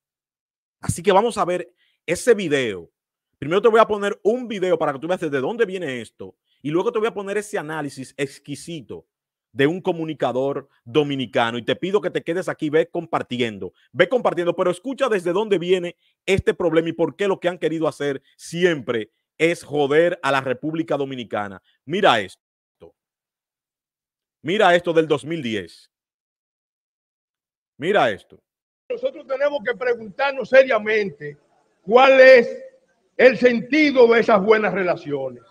Speaker 2: Así que vamos a ver ese video, primero te voy a poner un video para que tú veas de dónde viene esto y luego te voy a poner ese análisis exquisito de un comunicador dominicano y te pido que te quedes aquí, ve compartiendo, ve compartiendo, pero escucha desde dónde viene este problema y por qué lo que han querido hacer siempre es joder a la República Dominicana. Mira esto. Mira esto del 2010. Mira esto.
Speaker 3: Nosotros tenemos que preguntarnos seriamente cuál es el sentido de esas buenas relaciones.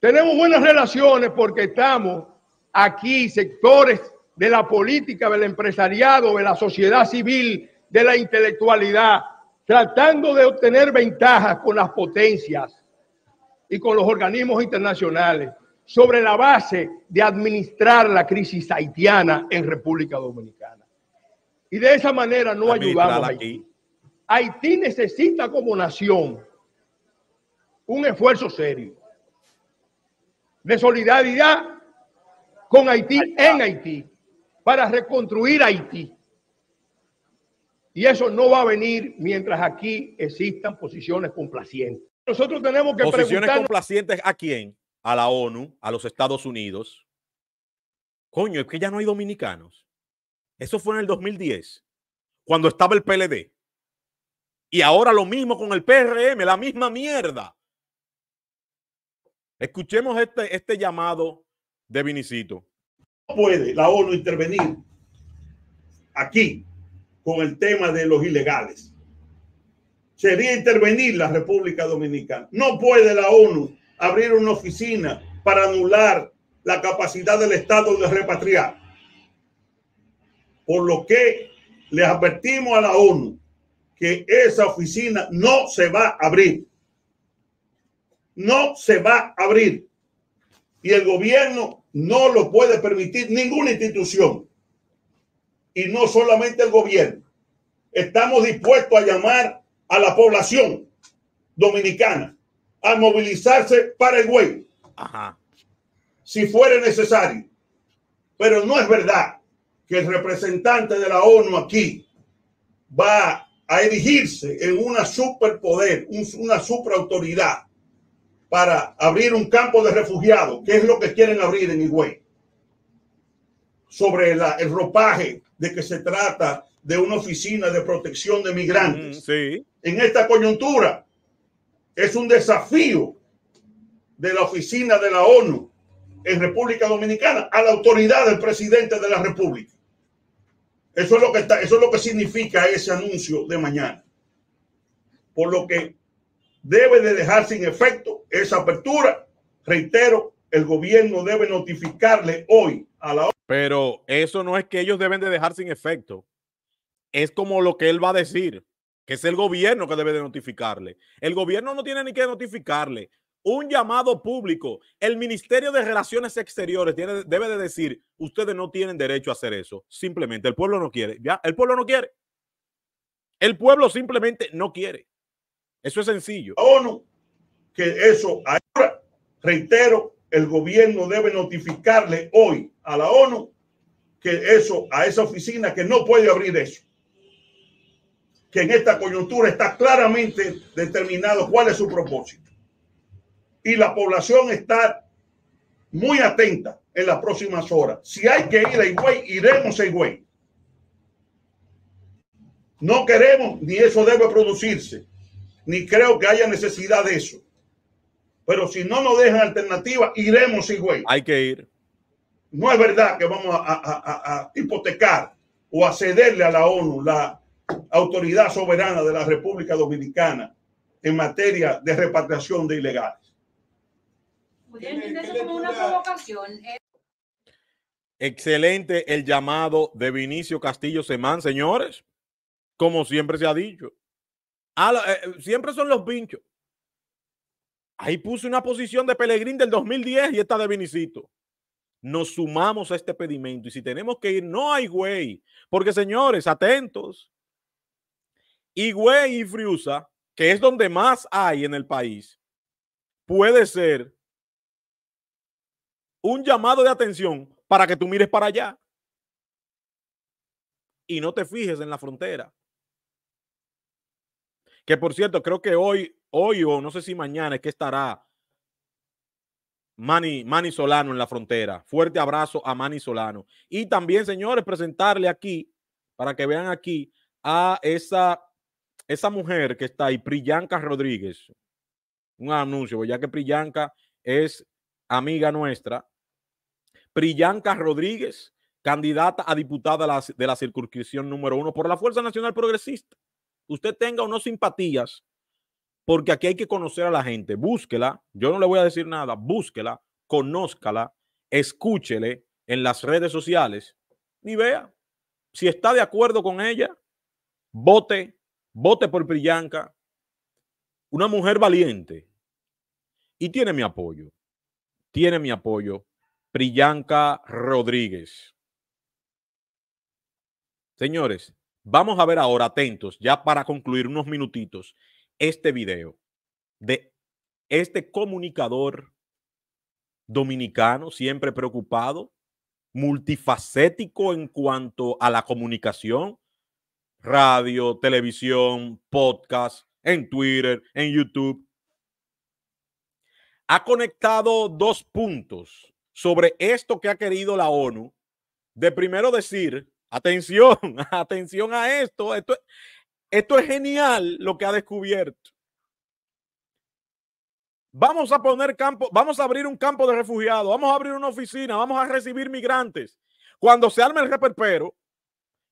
Speaker 3: Tenemos buenas relaciones porque estamos aquí, sectores de la política, del empresariado, de la sociedad civil, de la intelectualidad, tratando de obtener ventajas con las potencias y con los organismos internacionales sobre la base de administrar la crisis haitiana en República Dominicana. Y de esa manera no ayudamos aquí. Haití necesita como nación un esfuerzo serio de solidaridad con Haití en Haití para reconstruir Haití. Y eso no va a venir mientras aquí existan posiciones complacientes. Nosotros tenemos que posiciones
Speaker 2: complacientes a quién? A la ONU, a los Estados Unidos. Coño, es que ya no hay dominicanos. Eso fue en el 2010, cuando estaba el PLD. Y ahora lo mismo con el PRM, la misma mierda. Escuchemos este, este llamado de Vinicito. No puede la ONU intervenir aquí con el tema de los ilegales.
Speaker 4: Sería intervenir la República Dominicana. No puede la ONU abrir una oficina para anular la capacidad del Estado de repatriar. Por lo que le advertimos a la ONU que esa oficina no se va a abrir. No se va a abrir. Y el gobierno no lo puede permitir ninguna institución. Y no solamente el gobierno. Estamos dispuestos a llamar a la población dominicana a movilizarse para el güey. Si fuera necesario. Pero no es verdad que el representante de la ONU aquí va a erigirse en una superpoder, una superautoridad para abrir un campo de refugiados, que es lo que quieren abrir en Higüey, sobre el ropaje de que se trata de una oficina de protección de migrantes. Mm, en esta coyuntura es un desafío de la oficina de la ONU en República Dominicana a la autoridad del presidente de la República. Eso es lo que está, eso es lo que significa ese anuncio de mañana. Por lo que debe de dejar sin efecto esa apertura. Reitero, el gobierno debe notificarle hoy a la
Speaker 2: Pero eso no es que ellos deben de dejar sin efecto. Es como lo que él va a decir, que es el gobierno que debe de notificarle. El gobierno no tiene ni que notificarle un llamado público. El Ministerio de Relaciones Exteriores tiene, debe de decir, ustedes no tienen derecho a hacer eso. Simplemente el pueblo no quiere. Ya, el pueblo no quiere. El pueblo simplemente no quiere. Eso es sencillo. La ONU, que eso ahora, reitero,
Speaker 4: el gobierno debe notificarle hoy a la ONU que eso, a esa oficina, que no puede abrir eso. Que en esta coyuntura está claramente determinado cuál es su propósito y la población está muy atenta en las próximas horas. Si hay que ir a Higüey, iremos a Higüey. No queremos, ni eso debe producirse, ni creo que haya necesidad de eso. Pero si no nos dejan alternativa, iremos a Higüey. Hay que ir. No es verdad que vamos a, a hipotecar o a cederle a la ONU la autoridad soberana de la República Dominicana en materia de repatriación de ilegales.
Speaker 5: Eh.
Speaker 2: Excelente el llamado de Vinicio Castillo Semán, señores. Como siempre se ha dicho. Ah, eh, eh, siempre son los pinchos. Ahí puse una posición de Pelegrín del 2010 y esta de Vinicito. Nos sumamos a este pedimento y si tenemos que ir, no hay güey. Porque señores, atentos. Y güey y Friusa, que es donde más hay en el país, puede ser un llamado de atención para que tú mires para allá y no te fijes en la frontera. Que por cierto, creo que hoy, hoy o no sé si mañana es que estará mani Solano en la frontera. Fuerte abrazo a mani Solano. Y también, señores, presentarle aquí, para que vean aquí, a esa, esa mujer que está ahí, Priyanka Rodríguez. Un anuncio, ya que Priyanka es amiga nuestra, Priyanka Rodríguez, candidata a diputada de la, circunscripción número uno por la Fuerza Nacional Progresista. Usted tenga o no simpatías, porque aquí hay que conocer a la gente. Búsquela, yo no le voy a decir nada, búsquela, conózcala, escúchele en las redes sociales y vea si está de acuerdo con ella, vote, vote por Priyanka, una mujer valiente y tiene mi apoyo tiene mi apoyo. Priyanka Rodríguez. Señores, vamos a ver ahora, atentos, ya para concluir unos minutitos, este video de este comunicador dominicano, siempre preocupado, multifacético en cuanto a la comunicación, radio, televisión, podcast, en Twitter, en YouTube, ha conectado dos puntos sobre esto que ha querido la ONU. De primero decir, atención, [laughs] atención a esto, esto, esto es genial lo que ha descubierto. Vamos a poner campo, vamos a abrir un campo de refugiados, vamos a abrir una oficina, vamos a recibir migrantes. Cuando se arma el reperpero,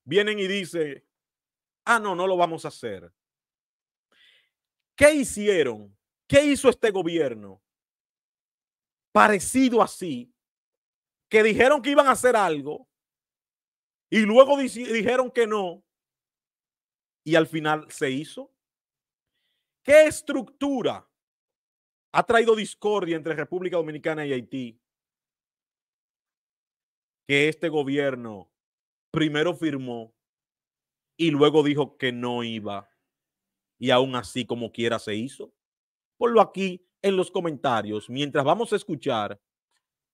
Speaker 2: vienen y dicen, ah, no, no lo vamos a hacer. ¿Qué hicieron? ¿Qué hizo este gobierno parecido así, que dijeron que iban a hacer algo y luego dijeron que no y al final se hizo? ¿Qué estructura ha traído discordia entre República Dominicana y Haití? Que este gobierno primero firmó y luego dijo que no iba y aún así como quiera se hizo. Por lo aquí en los comentarios mientras vamos a escuchar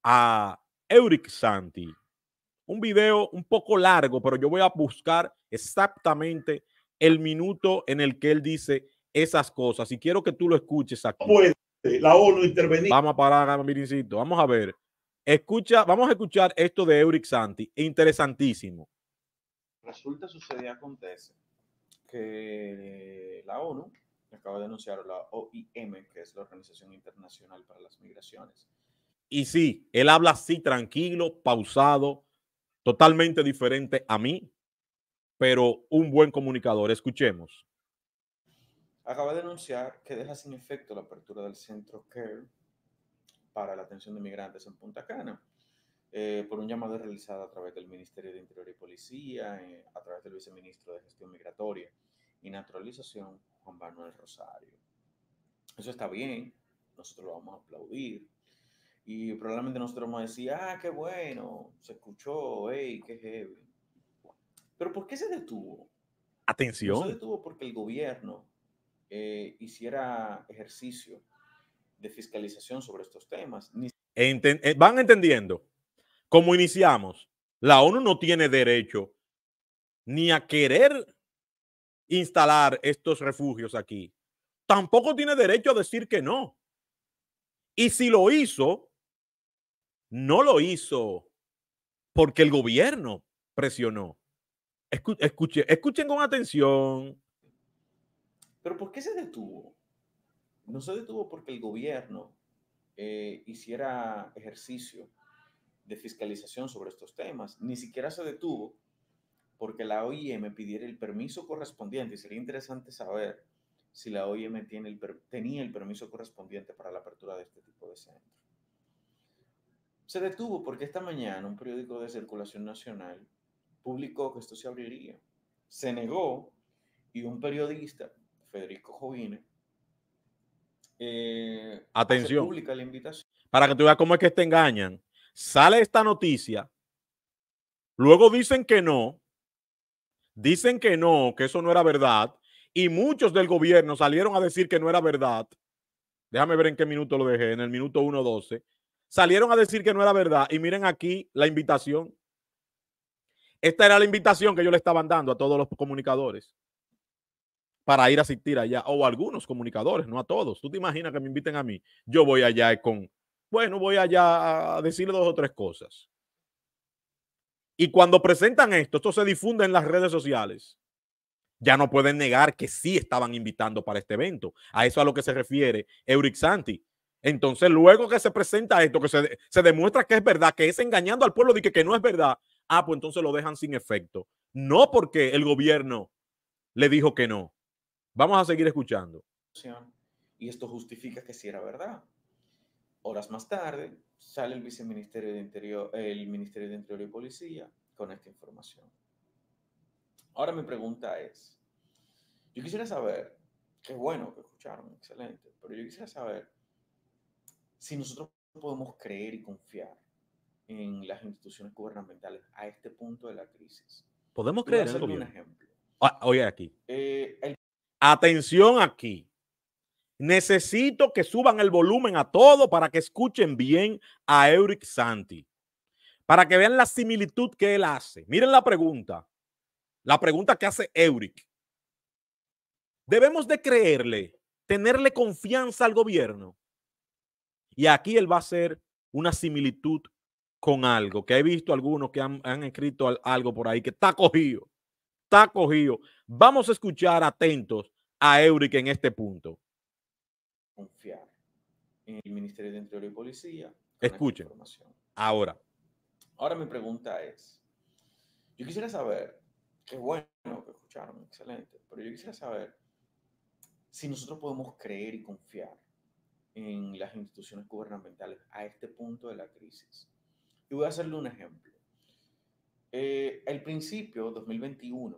Speaker 2: a Euric Santi. Un video un poco largo, pero yo voy a buscar exactamente el minuto en el que él dice esas cosas y quiero que tú lo escuches aquí. la ONU intervenir. Vamos a parar, Vamos a ver. Escucha, vamos a escuchar esto de Euric Santi. Interesantísimo.
Speaker 5: Resulta, sucede, acontece que la ONU acaba de denunciar la OIM, que es la Organización Internacional para las Migraciones. Y
Speaker 2: sí, él habla así, tranquilo, pausado, totalmente diferente a mí, pero un buen comunicador. Escuchemos.
Speaker 5: Acaba de denunciar que deja sin efecto la apertura del centro CARE para la atención de migrantes en Punta Cana. Eh, por un llamado realizado a través del Ministerio de Interior y Policía, eh, a través del Viceministro de Gestión Migratoria y Naturalización, Juan Manuel Rosario. Eso está bien, nosotros lo vamos a aplaudir. Y probablemente nosotros vamos a decir, ah, qué bueno, se escuchó, hey, qué heavy. Pero ¿por qué se detuvo?
Speaker 2: Atención. se
Speaker 5: detuvo porque el gobierno eh, hiciera ejercicio de fiscalización sobre estos temas.
Speaker 2: Eh, van entendiendo. Como iniciamos, la ONU no tiene derecho ni a querer instalar estos refugios aquí, tampoco tiene derecho a decir que no. Y si lo hizo, no lo hizo porque el gobierno presionó.
Speaker 5: escuchen, con atención. Pero ¿por qué se detuvo? No se detuvo porque el gobierno eh, hiciera ejercicio de fiscalización sobre estos temas. Ni siquiera se detuvo porque la OIM e pidiera el permiso correspondiente, y sería interesante saber si la OIM e tenía el permiso correspondiente para la apertura de este tipo de centro. Se detuvo porque esta mañana un periódico de circulación nacional publicó que esto se abriría. Se negó y un periodista, Federico Jovine, eh, Atención. Publica la invitación.
Speaker 2: Para que tú veas cómo es que te engañan. Sale esta noticia, luego dicen que no, dicen que no, que eso no era verdad, y muchos del gobierno salieron a decir que no era verdad. Déjame ver en qué minuto lo dejé, en el minuto 1.12. Salieron a decir que no era verdad. Y miren aquí la invitación. Esta era la invitación que yo le estaban dando a todos los comunicadores para ir a asistir allá, o a algunos comunicadores, no a todos. Tú te imaginas que me inviten a mí. Yo voy allá con, bueno, voy allá a decirle dos o tres cosas. Y cuando presentan esto, esto se difunde en las redes sociales. Ya no pueden negar que sí estaban invitando para este evento. A eso a lo que se refiere Eurixanti. Entonces, luego que se presenta esto, que se, demuestra que es verdad, que es engañando al pueblo de que, que no es verdad, ah, pues entonces lo dejan sin efecto. No porque el gobierno le dijo que no. Vamos a seguir escuchando.
Speaker 5: Y esto justifica que sí era verdad. Horas más tarde, sale el viceministerio de Interior, el Ministerio de Interior y Policía con esta información. Ahora mi pregunta es, yo quisiera saber, qué bueno que escucharon, excelente, pero yo quisiera saber si nosotros podemos creer y confiar en las instituciones gubernamentales a este punto de la crisis. Podemos creer en gobierno. Un ejemplo.
Speaker 2: Ah, oye, aquí. Eh, Atención aquí. Necesito que suban el volumen a todo para que escuchen bien a Euric Santi, para que vean la similitud que él hace. Miren la pregunta, la pregunta que hace Euric. Debemos de creerle, tenerle confianza al gobierno. Y aquí él va a hacer una similitud con algo, que he visto algunos que han, escrito algo por ahí, que está cogido, está cogido. Vamos a escuchar atentos a Euric en este punto
Speaker 5: confiar en el Ministerio de Interior y Policía.
Speaker 2: Escuchen. Ahora.
Speaker 5: Ahora mi pregunta es, yo quisiera saber, qué bueno que escucharon, excelente, pero yo quisiera saber si nosotros podemos creer y confiar en las instituciones gubernamentales a este punto de la crisis. Y voy a hacerle un ejemplo. el eh, principio, 2021,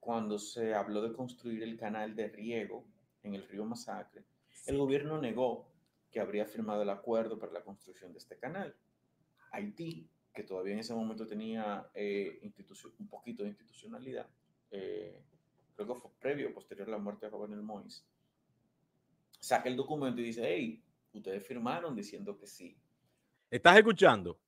Speaker 5: cuando se habló de construir el canal de riego en el río Masacre, el gobierno negó que habría firmado el acuerdo para la construcción de este canal. Haití, que todavía en ese momento tenía eh, un poquito de institucionalidad, eh, luego creo fue previo, posterior a la muerte de Robert Mois, saca el documento y dice, hey, ustedes firmaron diciendo que sí.
Speaker 2: ¿Estás escuchando?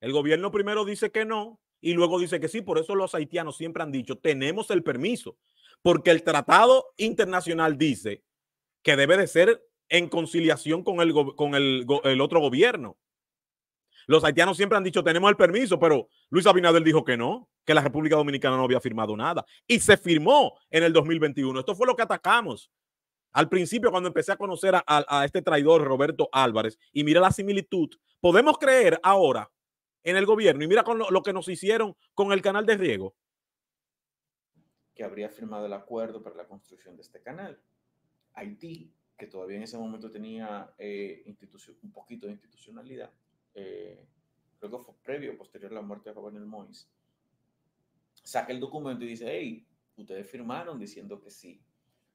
Speaker 2: El gobierno primero dice que no y luego dice que sí, por eso los haitianos siempre han dicho, tenemos el permiso, porque el tratado internacional dice que debe de ser en conciliación con, el, con el, otro gobierno. Los haitianos siempre han dicho, tenemos el permiso, pero Luis Abinader dijo que no, que la República Dominicana no había firmado nada. Y se firmó en el 2021. Esto fue lo que atacamos al principio cuando empecé a conocer a, este traidor Roberto Álvarez. Y mira la similitud. Podemos creer ahora en el gobierno y mira lo que nos hicieron con el canal de riego
Speaker 5: que habría firmado el acuerdo para la construcción de este canal. Haití que todavía en ese momento tenía eh, un poquito de institucionalidad, eh, creo que fue previo, o posterior a la muerte de El Mois, saca el documento y dice, hey, ustedes firmaron diciendo que sí.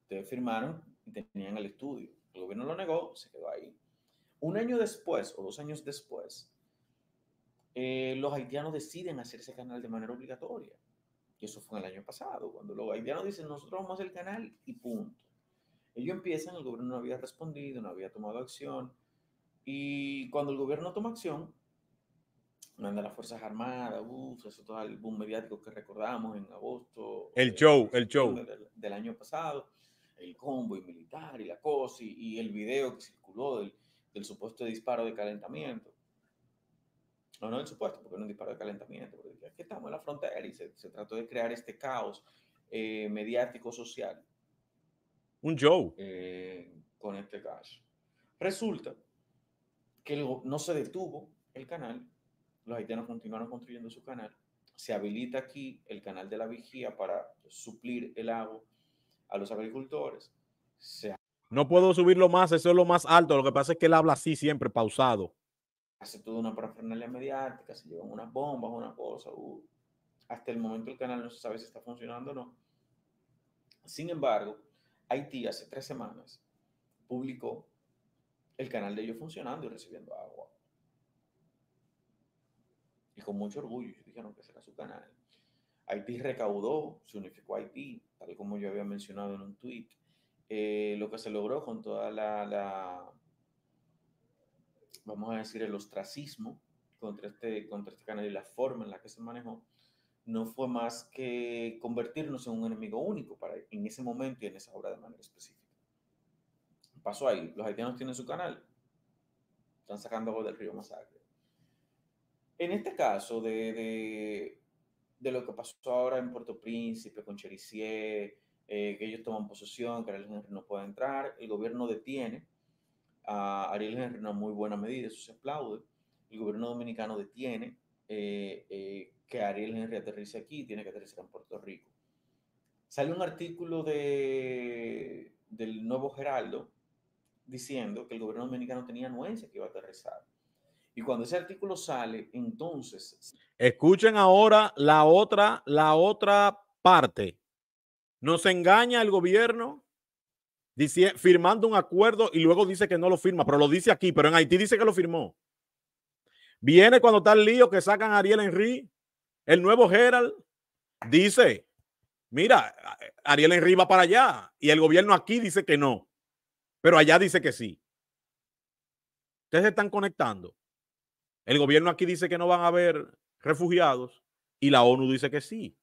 Speaker 5: Ustedes firmaron y tenían el estudio. El gobierno lo negó, se quedó ahí. Un año después o dos años después, eh, los haitianos deciden hacer ese canal de manera obligatoria. Y eso fue en el año pasado, cuando los haitianos dicen, nosotros vamos a hacer el canal y punto. Ellos empiezan, el gobierno no había respondido, no había tomado acción. Y cuando el gobierno toma acción, manda las Fuerzas Armadas, uf, eso todo el boom mediático que recordamos en agosto. El eh,
Speaker 2: show, el show.
Speaker 5: Del, año pasado, el convoy militar y la cosa, y, el video que circuló del, supuesto disparo de calentamiento. No, no el supuesto, porque no un disparo de calentamiento, porque aquí estamos en la frontera y se, trató de crear este caos eh, mediático social. Un Joe. Eh, con este caso. Resulta que no se detuvo el canal, los haitianos continuaron construyendo su canal, se habilita aquí el canal de la vigía para suplir el agua a los agricultores.
Speaker 2: no puedo subirlo más, eso es lo más alto. Lo que pasa es que él habla así siempre, pausado.
Speaker 5: Hace toda una parafernalia mediática, se llevan unas bombas, una cosa. Hasta el momento el canal no se sabe si está funcionando o no. Sin embargo, Haití hace tres semanas publicó el canal de ellos funcionando y recibiendo agua. Y con mucho orgullo dijeron que será su canal. Haití recaudó, se unificó Haití, tal como yo había mencionado en un tweet, eh, lo que se logró con toda la, vamos a decir, el ostracismo contra este, contra este canal y la forma en la que se manejó, no fue más que convertirnos en un enemigo único para, en ese momento y en esa obra de manera específica. Pasó ahí, los haitianos tienen su canal, están sacando algo del río Masacre. En este caso de, de, lo que pasó ahora en Puerto Príncipe, con Cherisier, eh, que ellos toman posesión, que Ariel Henry no puede entrar, el gobierno detiene a Ariel Henry una muy buena medida, eso se aplaude, el gobierno dominicano detiene eh, eh, que Ariel Henry aterrice aquí, tiene que aterrizar en Puerto Rico. Sale un artículo de, del Nuevo Geraldo diciendo que el gobierno dominicano tenía anuencia que iba a aterrizar. Y cuando ese artículo sale, entonces...
Speaker 2: Escuchen ahora la otra, la otra parte. Nos engaña el gobierno firmando un acuerdo y luego dice que no lo firma, pero lo dice aquí, pero en Haití dice que lo firmó. Viene cuando está el lío que sacan a Ariel Henry el nuevo Herald dice, mira, Ariel Henry va para allá y el gobierno aquí dice que no, pero allá dice que sí. Ustedes se están conectando. El gobierno aquí dice que no van a haber refugiados y la ONU dice que sí.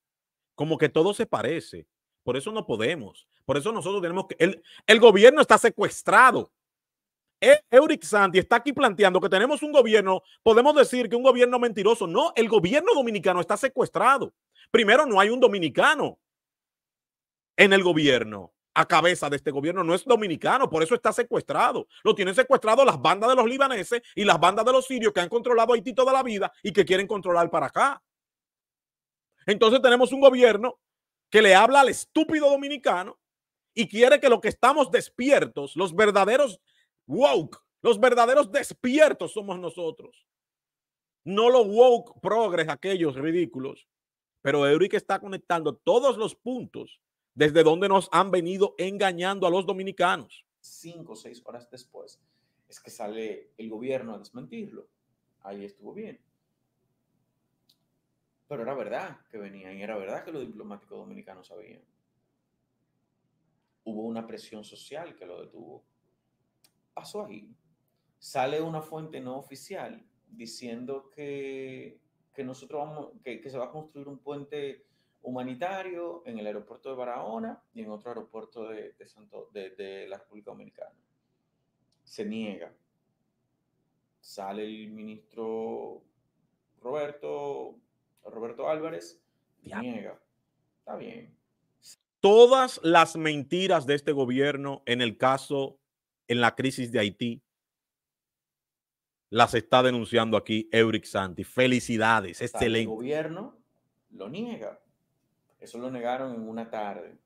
Speaker 2: Como que todo se parece. Por eso no podemos. Por eso nosotros tenemos que... El, el gobierno está secuestrado. E-, Euric Santi está aquí planteando que tenemos un gobierno, podemos decir que un gobierno mentiroso. No, el gobierno dominicano está secuestrado. Primero, no hay un dominicano en el gobierno, a cabeza de este gobierno, no es dominicano, por eso está secuestrado. Lo tienen secuestrado las bandas de los libaneses y las bandas de los sirios que han controlado Haití toda la vida y que quieren controlar para acá. Entonces tenemos un gobierno que le habla al estúpido dominicano y quiere que los que estamos despiertos, los verdaderos woke. Los verdaderos despiertos somos nosotros. No los woke progres, aquellos ridículos. Pero Euric está conectando todos los puntos desde donde nos han venido engañando a los dominicanos.
Speaker 5: Cinco o seis horas después es que sale el gobierno a desmentirlo. Ahí estuvo bien. Pero era verdad que venían y era verdad que los diplomáticos dominicanos sabían. Hubo una presión social que lo detuvo pasó ahí? Sale una fuente no oficial diciendo que, nosotros vamos, que, se va a construir un puente humanitario en el aeropuerto de Barahona y en otro aeropuerto de, Santo, de, la República Dominicana. Se niega. Sale el ministro Roberto, Roberto Álvarez, ya. niega. Está bien.
Speaker 2: Todas las mentiras de este gobierno en el caso en la crisis de Haití, las está denunciando aquí Euric Santi. Felicidades, excelente. El
Speaker 5: gobierno lo niega. Eso lo negaron en una tarde.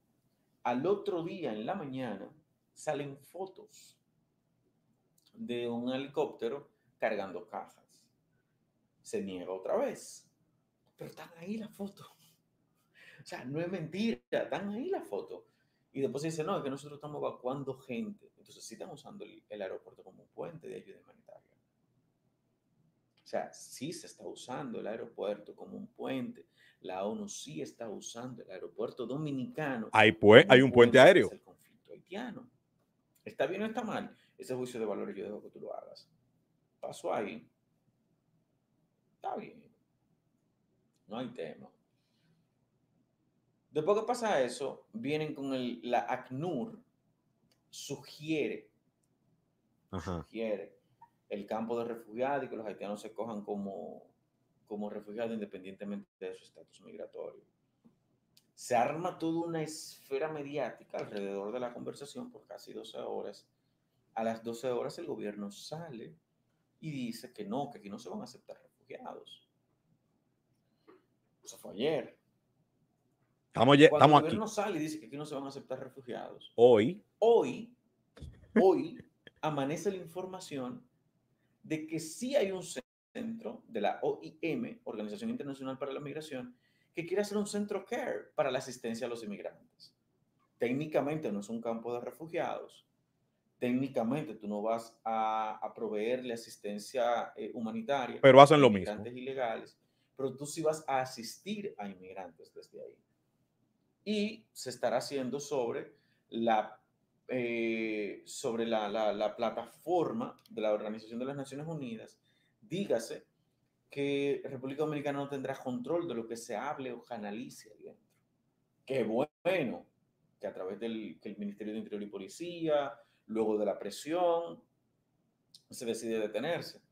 Speaker 5: Al otro día, en la mañana, salen fotos de un helicóptero cargando cajas. Se niega otra vez. Pero están ahí las fotos. O sea, no es mentira, están ahí las fotos. Y después dice, no, es que nosotros estamos evacuando gente. Entonces sí estamos usando el, aeropuerto como un puente de ayuda humanitaria. O sea, sí se está usando el aeropuerto como un puente. La ONU sí está usando el aeropuerto dominicano. Hay, hay un puente aéreo. El conflicto haitiano. ¿Está bien o está mal? Ese juicio de valores yo dejo que tú lo hagas. Pasó ahí. Está bien. No hay tema. Después que pasa eso, vienen con la ACNUR, sugiere, el campo de refugiados y que los haitianos se cojan como, como refugiados independientemente de su estatus migratorio. Se arma toda una esfera mediática alrededor de la conversación por casi 12 horas. A las 12 horas el gobierno sale y dice que no, que aquí no se van a aceptar refugiados. Eso fue ayer.
Speaker 2: Estamos, Cuando el gobierno
Speaker 5: sale y dice que aquí no se van a aceptar refugiados. Hoy. Hoy, hoy, amanece la información de que sí hay un centro de la OIM, Organización Internacional para la Migración, que quiere hacer un centro care para la asistencia a los inmigrantes. Técnicamente no es un campo de refugiados. Técnicamente tú no vas a, proveerle asistencia eh, humanitaria. Pero hacen lo mismo. ilegales. Pero tú sí vas a asistir a inmigrantes desde ahí y se estará haciendo sobre la, eh, sobre la, la, plataforma de la Organización de las Naciones Unidas. Dígase que República Dominicana no tendrá control de lo que se hable o canalice ahí Qué bueno que a través del Ministerio de Interior y Policía, luego de la presión, se decide detenerse.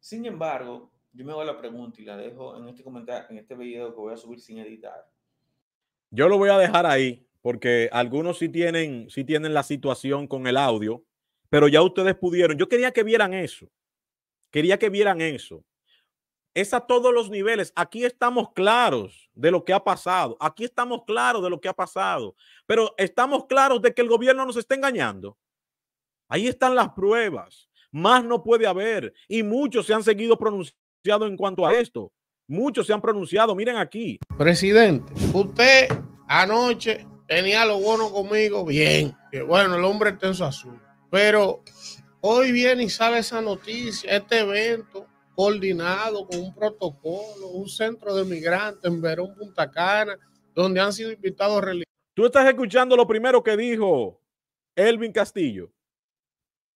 Speaker 5: Sin embargo, yo me hago la pregunta y la dejo en este comentario, en este video que voy a subir sin editar
Speaker 2: yo lo voy a dejar ahí, porque algunos sí tienen, sí tienen la situación con el audio, pero ya ustedes pudieron. Yo quería que vieran eso. Quería que vieran eso. Es a todos los niveles. Aquí estamos claros de lo que ha pasado. Aquí estamos claros de lo que ha pasado. Pero estamos claros de que el gobierno nos está engañando. Ahí están las pruebas. Más no puede haber. Y muchos se han seguido pronunciando en cuanto a esto. Muchos se han pronunciado, miren aquí.
Speaker 3: Presidente, usted anoche tenía lo bueno conmigo, bien, que bueno, el hombre está azul, pero hoy viene y sale esa noticia, este evento coordinado con un protocolo, un centro de migrantes en Verón, Punta Cana, donde
Speaker 2: han sido invitados religiosos. Tú estás escuchando lo primero que dijo Elvin Castillo.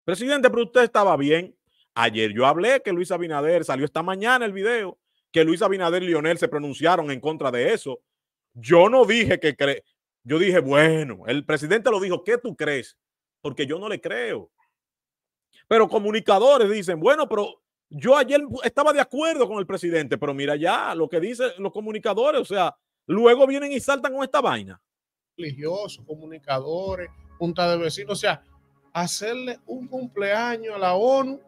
Speaker 2: Presidente, pero usted estaba bien. Ayer yo hablé que Luis Abinader salió esta mañana el video que Luis Abinader y Lionel se pronunciaron en contra de eso. Yo no dije que cree. Yo dije, bueno, el presidente lo dijo, ¿qué tú crees? Porque yo no le creo. Pero comunicadores dicen, bueno, pero yo ayer estaba de acuerdo con el presidente, pero mira ya lo que dicen los comunicadores, o sea, luego vienen y saltan
Speaker 3: con esta vaina. Religiosos, comunicadores, junta de vecinos, o sea, hacerle un cumpleaños a la ONU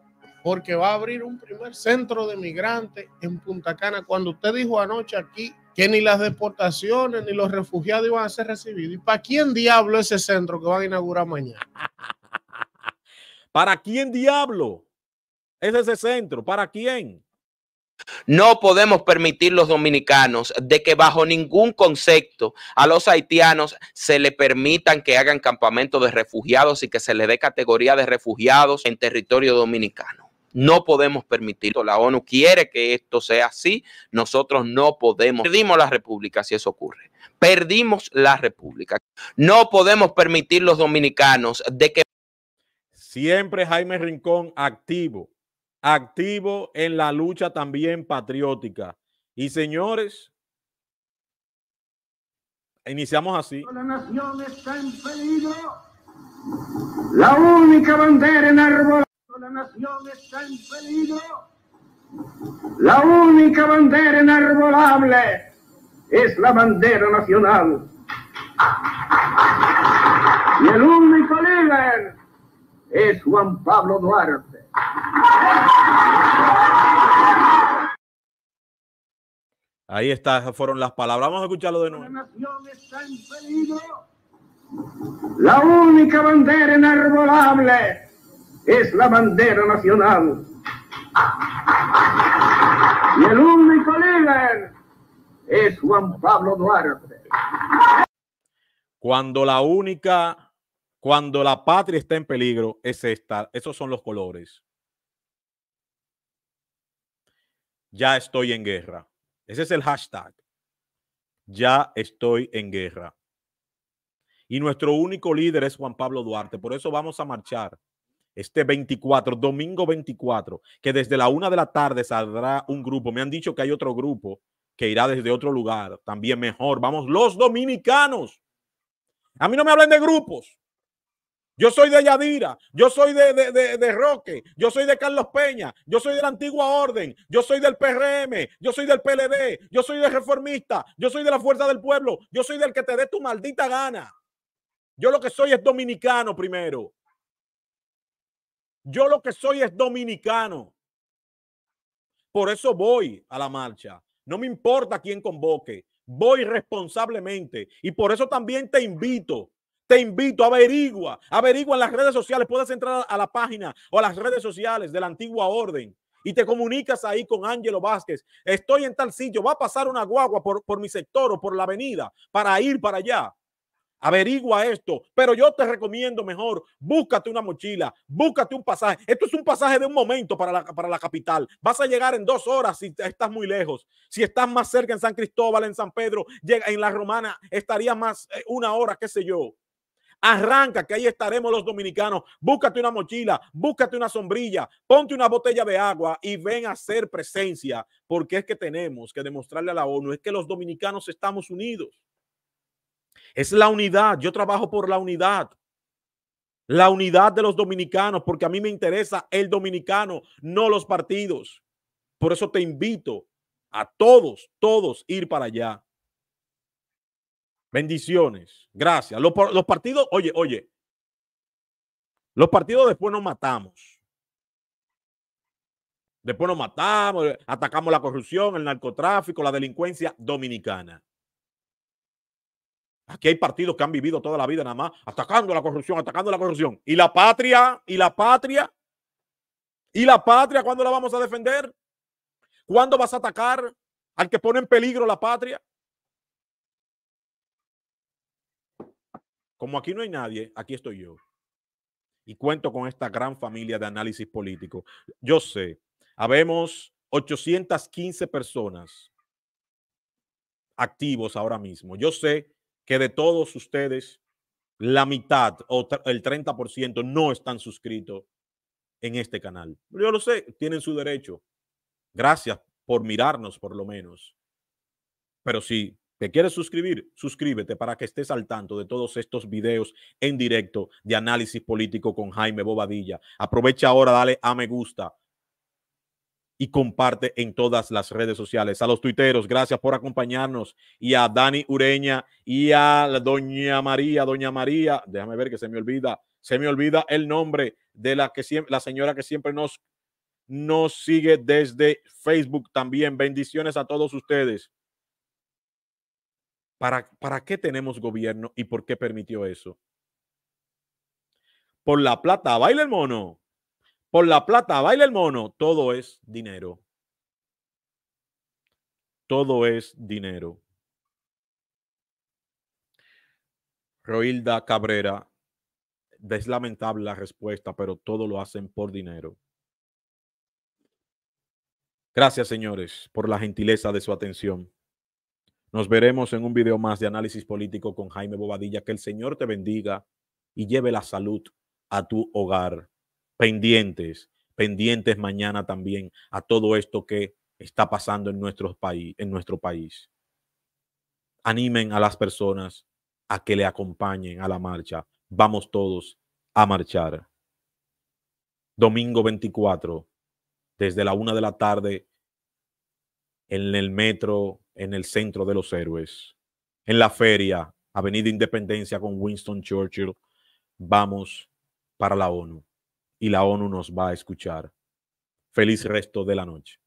Speaker 3: porque va a abrir un primer centro de migrantes en Punta Cana. Cuando usted dijo anoche aquí que ni las deportaciones ni los refugiados iban a ser recibidos, ¿y para quién diablo ese centro que van a inaugurar mañana?
Speaker 2: [laughs] ¿Para quién diablo es ese centro? ¿Para quién?
Speaker 5: No podemos permitir los dominicanos de que bajo ningún concepto a los haitianos se le permitan que hagan campamento de refugiados y que se le dé categoría de refugiados en territorio dominicano. No podemos permitirlo. La ONU quiere que esto sea así. Nosotros no podemos. Perdimos la República si eso ocurre. Perdimos la República. No podemos permitir los dominicanos de que...
Speaker 2: Siempre Jaime Rincón activo, activo en la lucha también patriótica. Y señores,
Speaker 1: iniciamos así. La nación está en peligro. La única bandera árbol la nación está en peligro. La única bandera enarbolable es la bandera nacional. Y el único líder es Juan Pablo Duarte.
Speaker 2: Ahí está, fueron las palabras. Vamos
Speaker 1: a escucharlo de nuevo. La nación está en peligro. La única bandera enarbolable es la bandera nacional. Y el único líder es Juan Pablo Duarte.
Speaker 2: Cuando la única, cuando la patria está en peligro, es esta. Esos son los colores. Ya estoy en guerra. Ese es el hashtag. Ya estoy en guerra. Y nuestro único líder es Juan Pablo Duarte. Por eso vamos a marchar este 24, domingo 24, que desde la una de la tarde saldrá un grupo. Me han dicho que hay otro grupo que irá desde otro lugar, también mejor. Vamos, los dominicanos. A mí no me hablen de grupos. Yo soy de Yadira, yo soy de, de, Roque, yo soy de Carlos Peña, yo soy de la antigua orden, yo soy del PRM, yo soy del PLD, yo soy de reformista, yo soy de la fuerza del pueblo, yo soy del que te dé tu maldita gana. Yo lo que soy es dominicano primero. Yo lo que soy es dominicano. Por eso voy a la marcha. No me importa quién convoque. Voy responsablemente. Y por eso también te invito. Te invito, averigua, averigua en las redes sociales. Puedes entrar a la página o a las redes sociales de la antigua orden y te comunicas ahí con Ángelo Vázquez. Estoy en tal sitio, va a pasar una guagua por, por mi sector o por la avenida para ir para allá. Averigua esto, pero yo te recomiendo mejor, búscate una mochila, búscate un pasaje. Esto es un pasaje de un momento para la, para la capital. Vas a llegar en dos horas si estás muy lejos. Si estás más cerca en San Cristóbal, en San Pedro, en La Romana, estaría más eh, una hora, qué sé yo. Arranca, que ahí estaremos los dominicanos. Búscate una mochila, búscate una sombrilla, ponte una botella de agua y ven a hacer presencia, porque es que tenemos que demostrarle a la ONU, es que los dominicanos estamos unidos. Es la unidad. Yo trabajo por la unidad. La unidad de los dominicanos, porque a mí me interesa el dominicano, no los partidos. Por eso te invito a todos, todos ir para allá. Bendiciones. Gracias. Los, los partidos, oye, oye. Los partidos después nos matamos. Después nos matamos, atacamos la corrupción, el narcotráfico, la delincuencia dominicana. Aquí hay partidos que han vivido toda la vida nada más atacando la corrupción, atacando la corrupción. ¿Y la patria? ¿Y la patria? ¿Y la patria cuándo la vamos a defender? ¿Cuándo vas a atacar al que pone en peligro la patria? Como aquí no hay nadie, aquí estoy yo. Y cuento con esta gran familia de análisis político. Yo sé, habemos 815 personas activos ahora mismo. Yo sé que de todos ustedes, la mitad o el 30% no están suscritos en este canal. Yo lo sé, tienen su derecho. Gracias por mirarnos por lo menos. Pero si te quieres suscribir, suscríbete para que estés al tanto de todos estos videos en directo de análisis político con Jaime Bobadilla. Aprovecha ahora, dale a me gusta y comparte en todas las redes sociales. A los tuiteros, gracias por acompañarnos. Y a Dani Ureña y a la Doña María, Doña María, déjame ver que se me olvida, se me olvida el nombre de la, que siempre, la señora que siempre nos, nos sigue desde Facebook también. Bendiciones a todos ustedes. ¿Para, ¿Para qué tenemos gobierno y por qué permitió eso? Por la plata, baila el mono. Por la plata, baila el mono. Todo es dinero. Todo es dinero. Roilda Cabrera, es lamentable la respuesta, pero todo lo hacen por dinero. Gracias, señores, por la gentileza de su atención. Nos veremos en un video más de análisis político con Jaime Bobadilla. Que el Señor te bendiga y lleve la salud a tu hogar pendientes, pendientes mañana también a todo esto que está pasando en, nuestro país, en nuestro país. Animen a las personas a que le acompañen a la marcha. Vamos todos a marchar. Domingo 24, desde la una de la tarde, en el metro, en el centro de los héroes, en la feria, Avenida Independencia con Winston Churchill, vamos para la ONU y la ONU nos va a escuchar. Feliz resto de la noche.